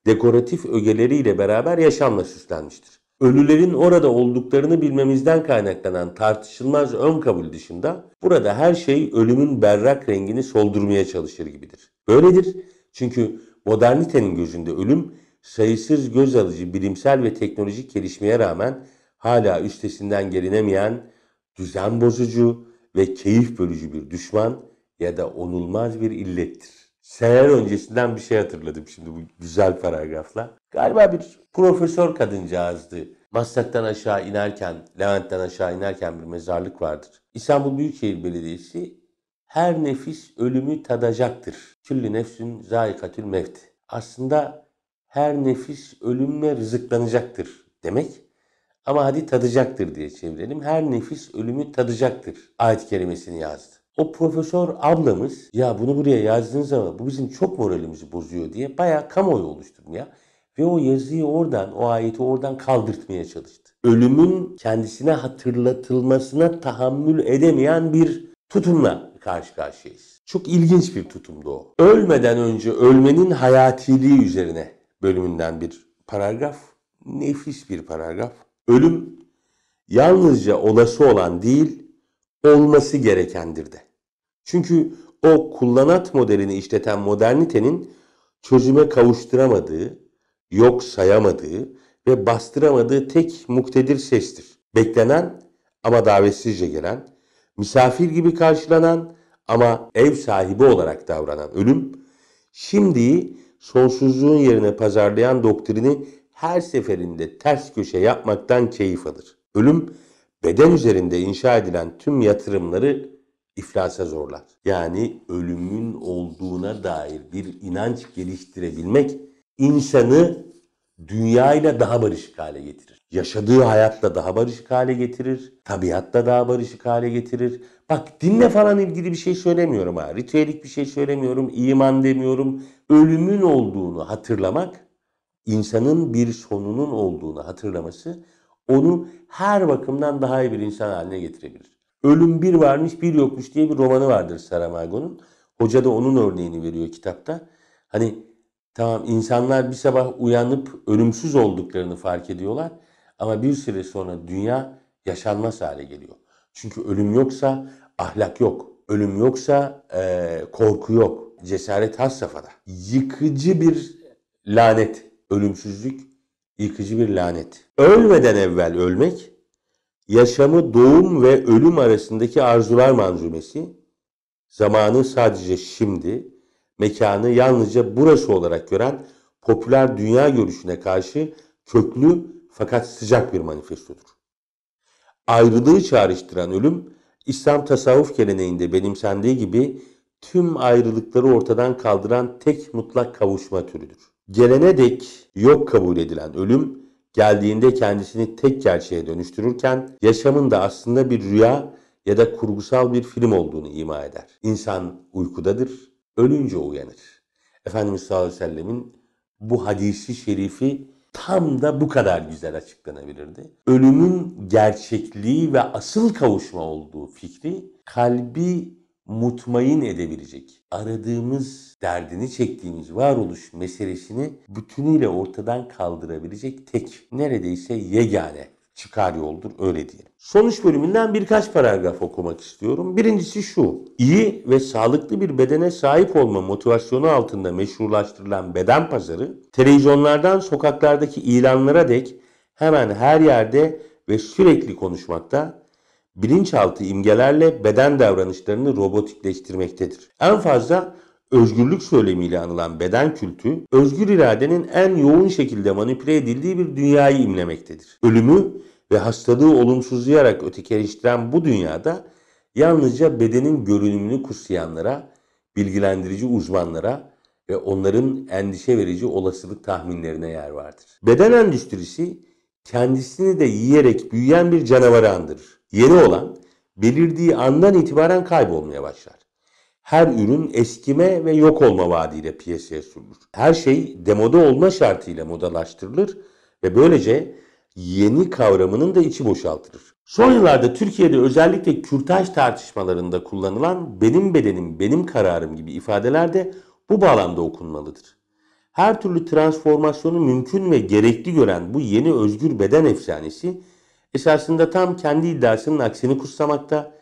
dekoratif ögeleriyle beraber yaşamla süslenmiştir ölülerin orada olduklarını bilmemizden kaynaklanan tartışılmaz ön kabul dışında burada her şey ölümün berrak rengini soldurmaya çalışır gibidir. Böyledir çünkü modernitenin gözünde ölüm sayısız göz alıcı bilimsel ve teknolojik gelişmeye rağmen hala üstesinden gelinemeyen, düzen bozucu ve keyif bölücü bir düşman ya da onulmaz bir illettir seneler öncesinden bir şey hatırladım şimdi bu güzel paragrafla. Galiba bir profesör kadıncağızdı. Maslak'tan aşağı inerken, Levent'ten aşağı inerken bir mezarlık vardır. İstanbul Büyükşehir Belediyesi her nefis ölümü tadacaktır. Külli nefsün zayikatül mevt. Aslında her nefis ölümle rızıklanacaktır demek. Ama hadi tadacaktır diye çevirelim. Her nefis ölümü tadacaktır. Ayet kelimesini yazdı. O profesör ablamız ya bunu buraya yazdığınız ama bu bizim çok moralimizi bozuyor diye bayağı kamuoyu ya ve o yazıyı oradan, o ayeti oradan kaldırtmaya çalıştı. Ölümün kendisine hatırlatılmasına tahammül edemeyen bir tutumla karşı karşıyayız. Çok ilginç bir tutumdu o. Ölmeden önce ölmenin hayatiliği üzerine bölümünden bir paragraf. Nefis bir paragraf. Ölüm yalnızca olası olan değil, olması gerekendir de. Çünkü o kullanat modelini işleten modernitenin çözüme kavuşturamadığı, yok sayamadığı ve bastıramadığı tek muktedir sestir. Beklenen ama davetsizce gelen, misafir gibi karşılanan ama ev sahibi olarak davranan ölüm, şimdi sonsuzluğun yerine pazarlayan doktrini her seferinde ters köşe yapmaktan keyif alır. Ölüm, beden üzerinde inşa edilen tüm yatırımları iflasa zorlar. Yani ölümün olduğuna dair bir inanç geliştirebilmek insanı dünyayla daha barışık hale getirir. Yaşadığı hayatla daha barışık hale getirir. Tabiatla daha barışık hale getirir. Bak dinle falan ilgili bir şey söylemiyorum ha. Ritüelik bir şey söylemiyorum. iman demiyorum. Ölümün olduğunu hatırlamak, insanın bir sonunun olduğunu hatırlaması onu her bakımdan daha iyi bir insan haline getirebilir. Ölüm bir varmış bir yokmuş diye bir romanı vardır Saramago'nun. Hoca da onun örneğini veriyor kitapta. Hani tamam insanlar bir sabah uyanıp ölümsüz olduklarını fark ediyorlar. Ama bir süre sonra dünya yaşanmaz hale geliyor. Çünkü ölüm yoksa ahlak yok. Ölüm yoksa e, korku yok. Cesaret has safhada. Yıkıcı bir lanet. Ölümsüzlük yıkıcı bir lanet. Ölmeden evvel ölmek yaşamı doğum ve ölüm arasındaki arzular manzumesi, zamanı sadece şimdi, mekanı yalnızca burası olarak gören popüler dünya görüşüne karşı köklü fakat sıcak bir manifestodur. Ayrılığı çağrıştıran ölüm, İslam tasavvuf geleneğinde benimsendiği gibi tüm ayrılıkları ortadan kaldıran tek mutlak kavuşma türüdür. Gelene dek yok kabul edilen ölüm, geldiğinde kendisini tek gerçeğe dönüştürürken yaşamın da aslında bir rüya ya da kurgusal bir film olduğunu ima eder. İnsan uykudadır, ölünce uyanır. Efendimiz sallallahu aleyhi ve sellemin bu hadisi şerifi tam da bu kadar güzel açıklanabilirdi. Ölümün gerçekliği ve asıl kavuşma olduğu fikri kalbi mutmain edebilecek, aradığımız derdini çektiğimiz varoluş meselesini bütünüyle ortadan kaldırabilecek tek, neredeyse yegane çıkar yoldur öyle diyelim. Sonuç bölümünden birkaç paragraf okumak istiyorum. Birincisi şu. İyi ve sağlıklı bir bedene sahip olma motivasyonu altında meşrulaştırılan beden pazarı televizyonlardan sokaklardaki ilanlara dek hemen her yerde ve sürekli konuşmakta bilinçaltı imgelerle beden davranışlarını robotikleştirmektedir. En fazla özgürlük söylemiyle anılan beden kültü, özgür iradenin en yoğun şekilde manipüle edildiği bir dünyayı imlemektedir. Ölümü ve hastalığı olumsuzlayarak ötekileştiren bu dünyada yalnızca bedenin görünümünü kutsayanlara, bilgilendirici uzmanlara ve onların endişe verici olasılık tahminlerine yer vardır. Beden endüstrisi kendisini de yiyerek büyüyen bir canavarı andırır. Yeni olan belirdiği andan itibaren kaybolmaya başlar her ürün eskime ve yok olma vaadiyle piyasaya sürülür. Her şey demode olma şartıyla modalaştırılır ve böylece yeni kavramının da içi boşaltılır. Son yıllarda Türkiye'de özellikle kürtaj tartışmalarında kullanılan benim bedenim benim kararım gibi ifadeler de bu bağlamda okunmalıdır. Her türlü transformasyonu mümkün ve gerekli gören bu yeni özgür beden efsanesi esasında tam kendi iddiasının aksini kutsamakta,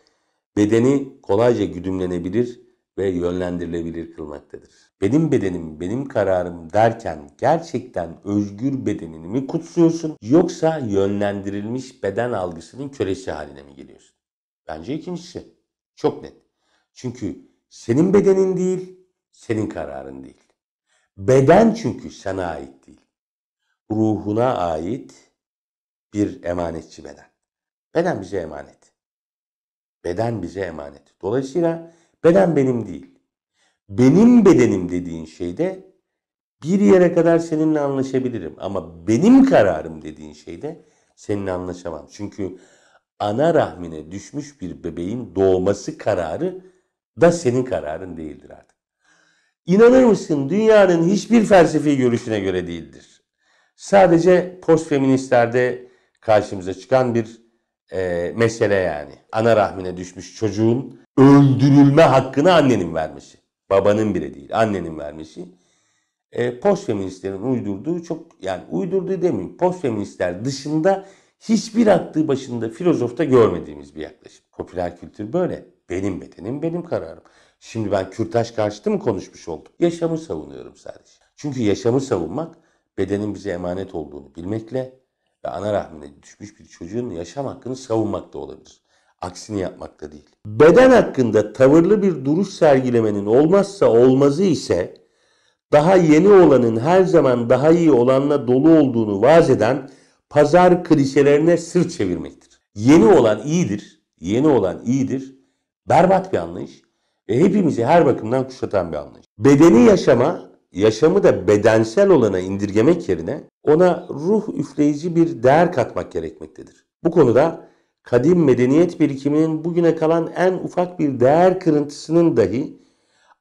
bedeni kolayca güdümlenebilir ve yönlendirilebilir kılmaktadır. Benim bedenim, benim kararım derken gerçekten özgür bedenini mi kutsuyorsun yoksa yönlendirilmiş beden algısının kölesi haline mi geliyorsun? Bence ikincisi. Çok net. Çünkü senin bedenin değil, senin kararın değil. Beden çünkü sana ait değil. Ruhuna ait bir emanetçi beden. Beden bize emanet. Beden bize emanet. Dolayısıyla Beden benim değil. Benim bedenim dediğin şeyde bir yere kadar seninle anlaşabilirim ama benim kararım dediğin şeyde seninle anlaşamam. Çünkü ana rahmine düşmüş bir bebeğin doğması kararı da senin kararın değildir artık. İnanır mısın dünyanın hiçbir felsefi görüşüne göre değildir. Sadece post feministlerde karşımıza çıkan bir e, mesele yani. Ana rahmine düşmüş çocuğun öldürülme hakkını annenin vermişi. Babanın bile değil, annenin vermişi. E, post feministlerin uydurduğu çok, yani uydurduğu demeyeyim, post feministler dışında hiçbir aktığı başında filozofta görmediğimiz bir yaklaşım. Popüler kültür böyle. Benim bedenim, benim kararım. Şimdi ben kürtaş karşıtı mı konuşmuş oldum? Yaşamı savunuyorum sadece. Çünkü yaşamı savunmak bedenin bize emanet olduğunu bilmekle ve ana rahmine düşmüş bir çocuğun yaşam hakkını savunmak da olabilir aksini yapmakta değil. Beden hakkında tavırlı bir duruş sergilemenin olmazsa olmazı ise daha yeni olanın her zaman daha iyi olanla dolu olduğunu vaz eden pazar klişelerine sırt çevirmektir. Yeni olan iyidir, yeni olan iyidir, berbat bir anlayış ve hepimizi her bakımdan kuşatan bir anlayış. Bedeni yaşama, yaşamı da bedensel olana indirgemek yerine ona ruh üfleyici bir değer katmak gerekmektedir. Bu konuda kadim medeniyet birikiminin bugüne kalan en ufak bir değer kırıntısının dahi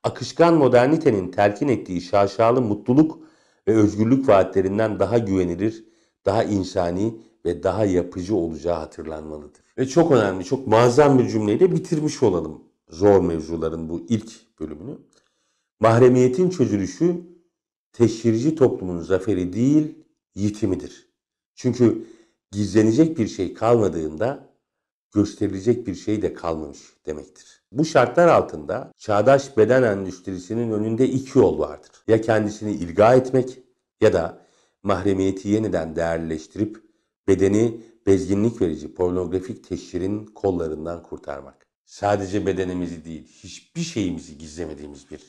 akışkan modernitenin terkin ettiği şaşalı mutluluk ve özgürlük vaatlerinden daha güvenilir, daha insani ve daha yapıcı olacağı hatırlanmalıdır. Ve çok önemli, çok muazzam bir cümleyle bitirmiş olalım zor mevzuların bu ilk bölümünü. Mahremiyetin çözülüşü teşhirci toplumun zaferi değil, yitimidir. Çünkü gizlenecek bir şey kalmadığında gösterilecek bir şey de kalmamış demektir. Bu şartlar altında çağdaş beden endüstrisinin önünde iki yol vardır. Ya kendisini ilga etmek ya da mahremiyeti yeniden değerleştirip bedeni bezginlik verici pornografik teşhirin kollarından kurtarmak. Sadece bedenimizi değil, hiçbir şeyimizi gizlemediğimiz bir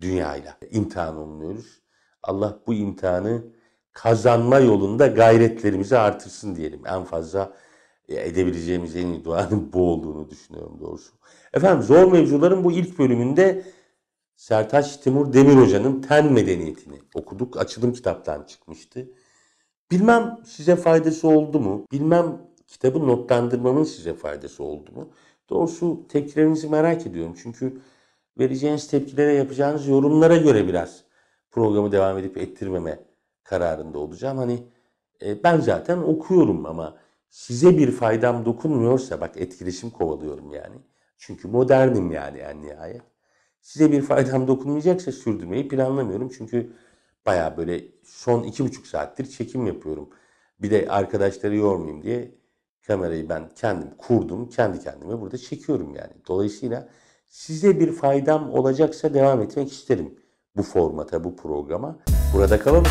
dünyayla imtihan olunuyoruz. Allah bu imtihanı kazanma yolunda gayretlerimizi artırsın diyelim. En fazla edebileceğimiz en iyi duanın bu olduğunu düşünüyorum doğrusu. Efendim Zor Mevzuların bu ilk bölümünde Sertaç Timur Demir Hoca'nın ten medeniyetini okuduk. Açılım kitaptan çıkmıştı. Bilmem size faydası oldu mu? Bilmem kitabı notlandırmamın size faydası oldu mu? Doğrusu tepkilerinizi merak ediyorum. Çünkü vereceğiniz tepkilere yapacağınız yorumlara göre biraz programı devam edip ettirmeme kararında olacağım. Hani e, ben zaten okuyorum ama size bir faydam dokunmuyorsa bak etkileşim kovalıyorum yani. Çünkü modernim yani en nihayet. Size bir faydam dokunmayacaksa sürdürmeyi planlamıyorum. Çünkü baya böyle son iki buçuk saattir çekim yapıyorum. Bir de arkadaşları yormayayım diye kamerayı ben kendim kurdum. Kendi kendime burada çekiyorum yani. Dolayısıyla size bir faydam olacaksa devam etmek isterim. Bu formata, bu programa. Burada kalalım.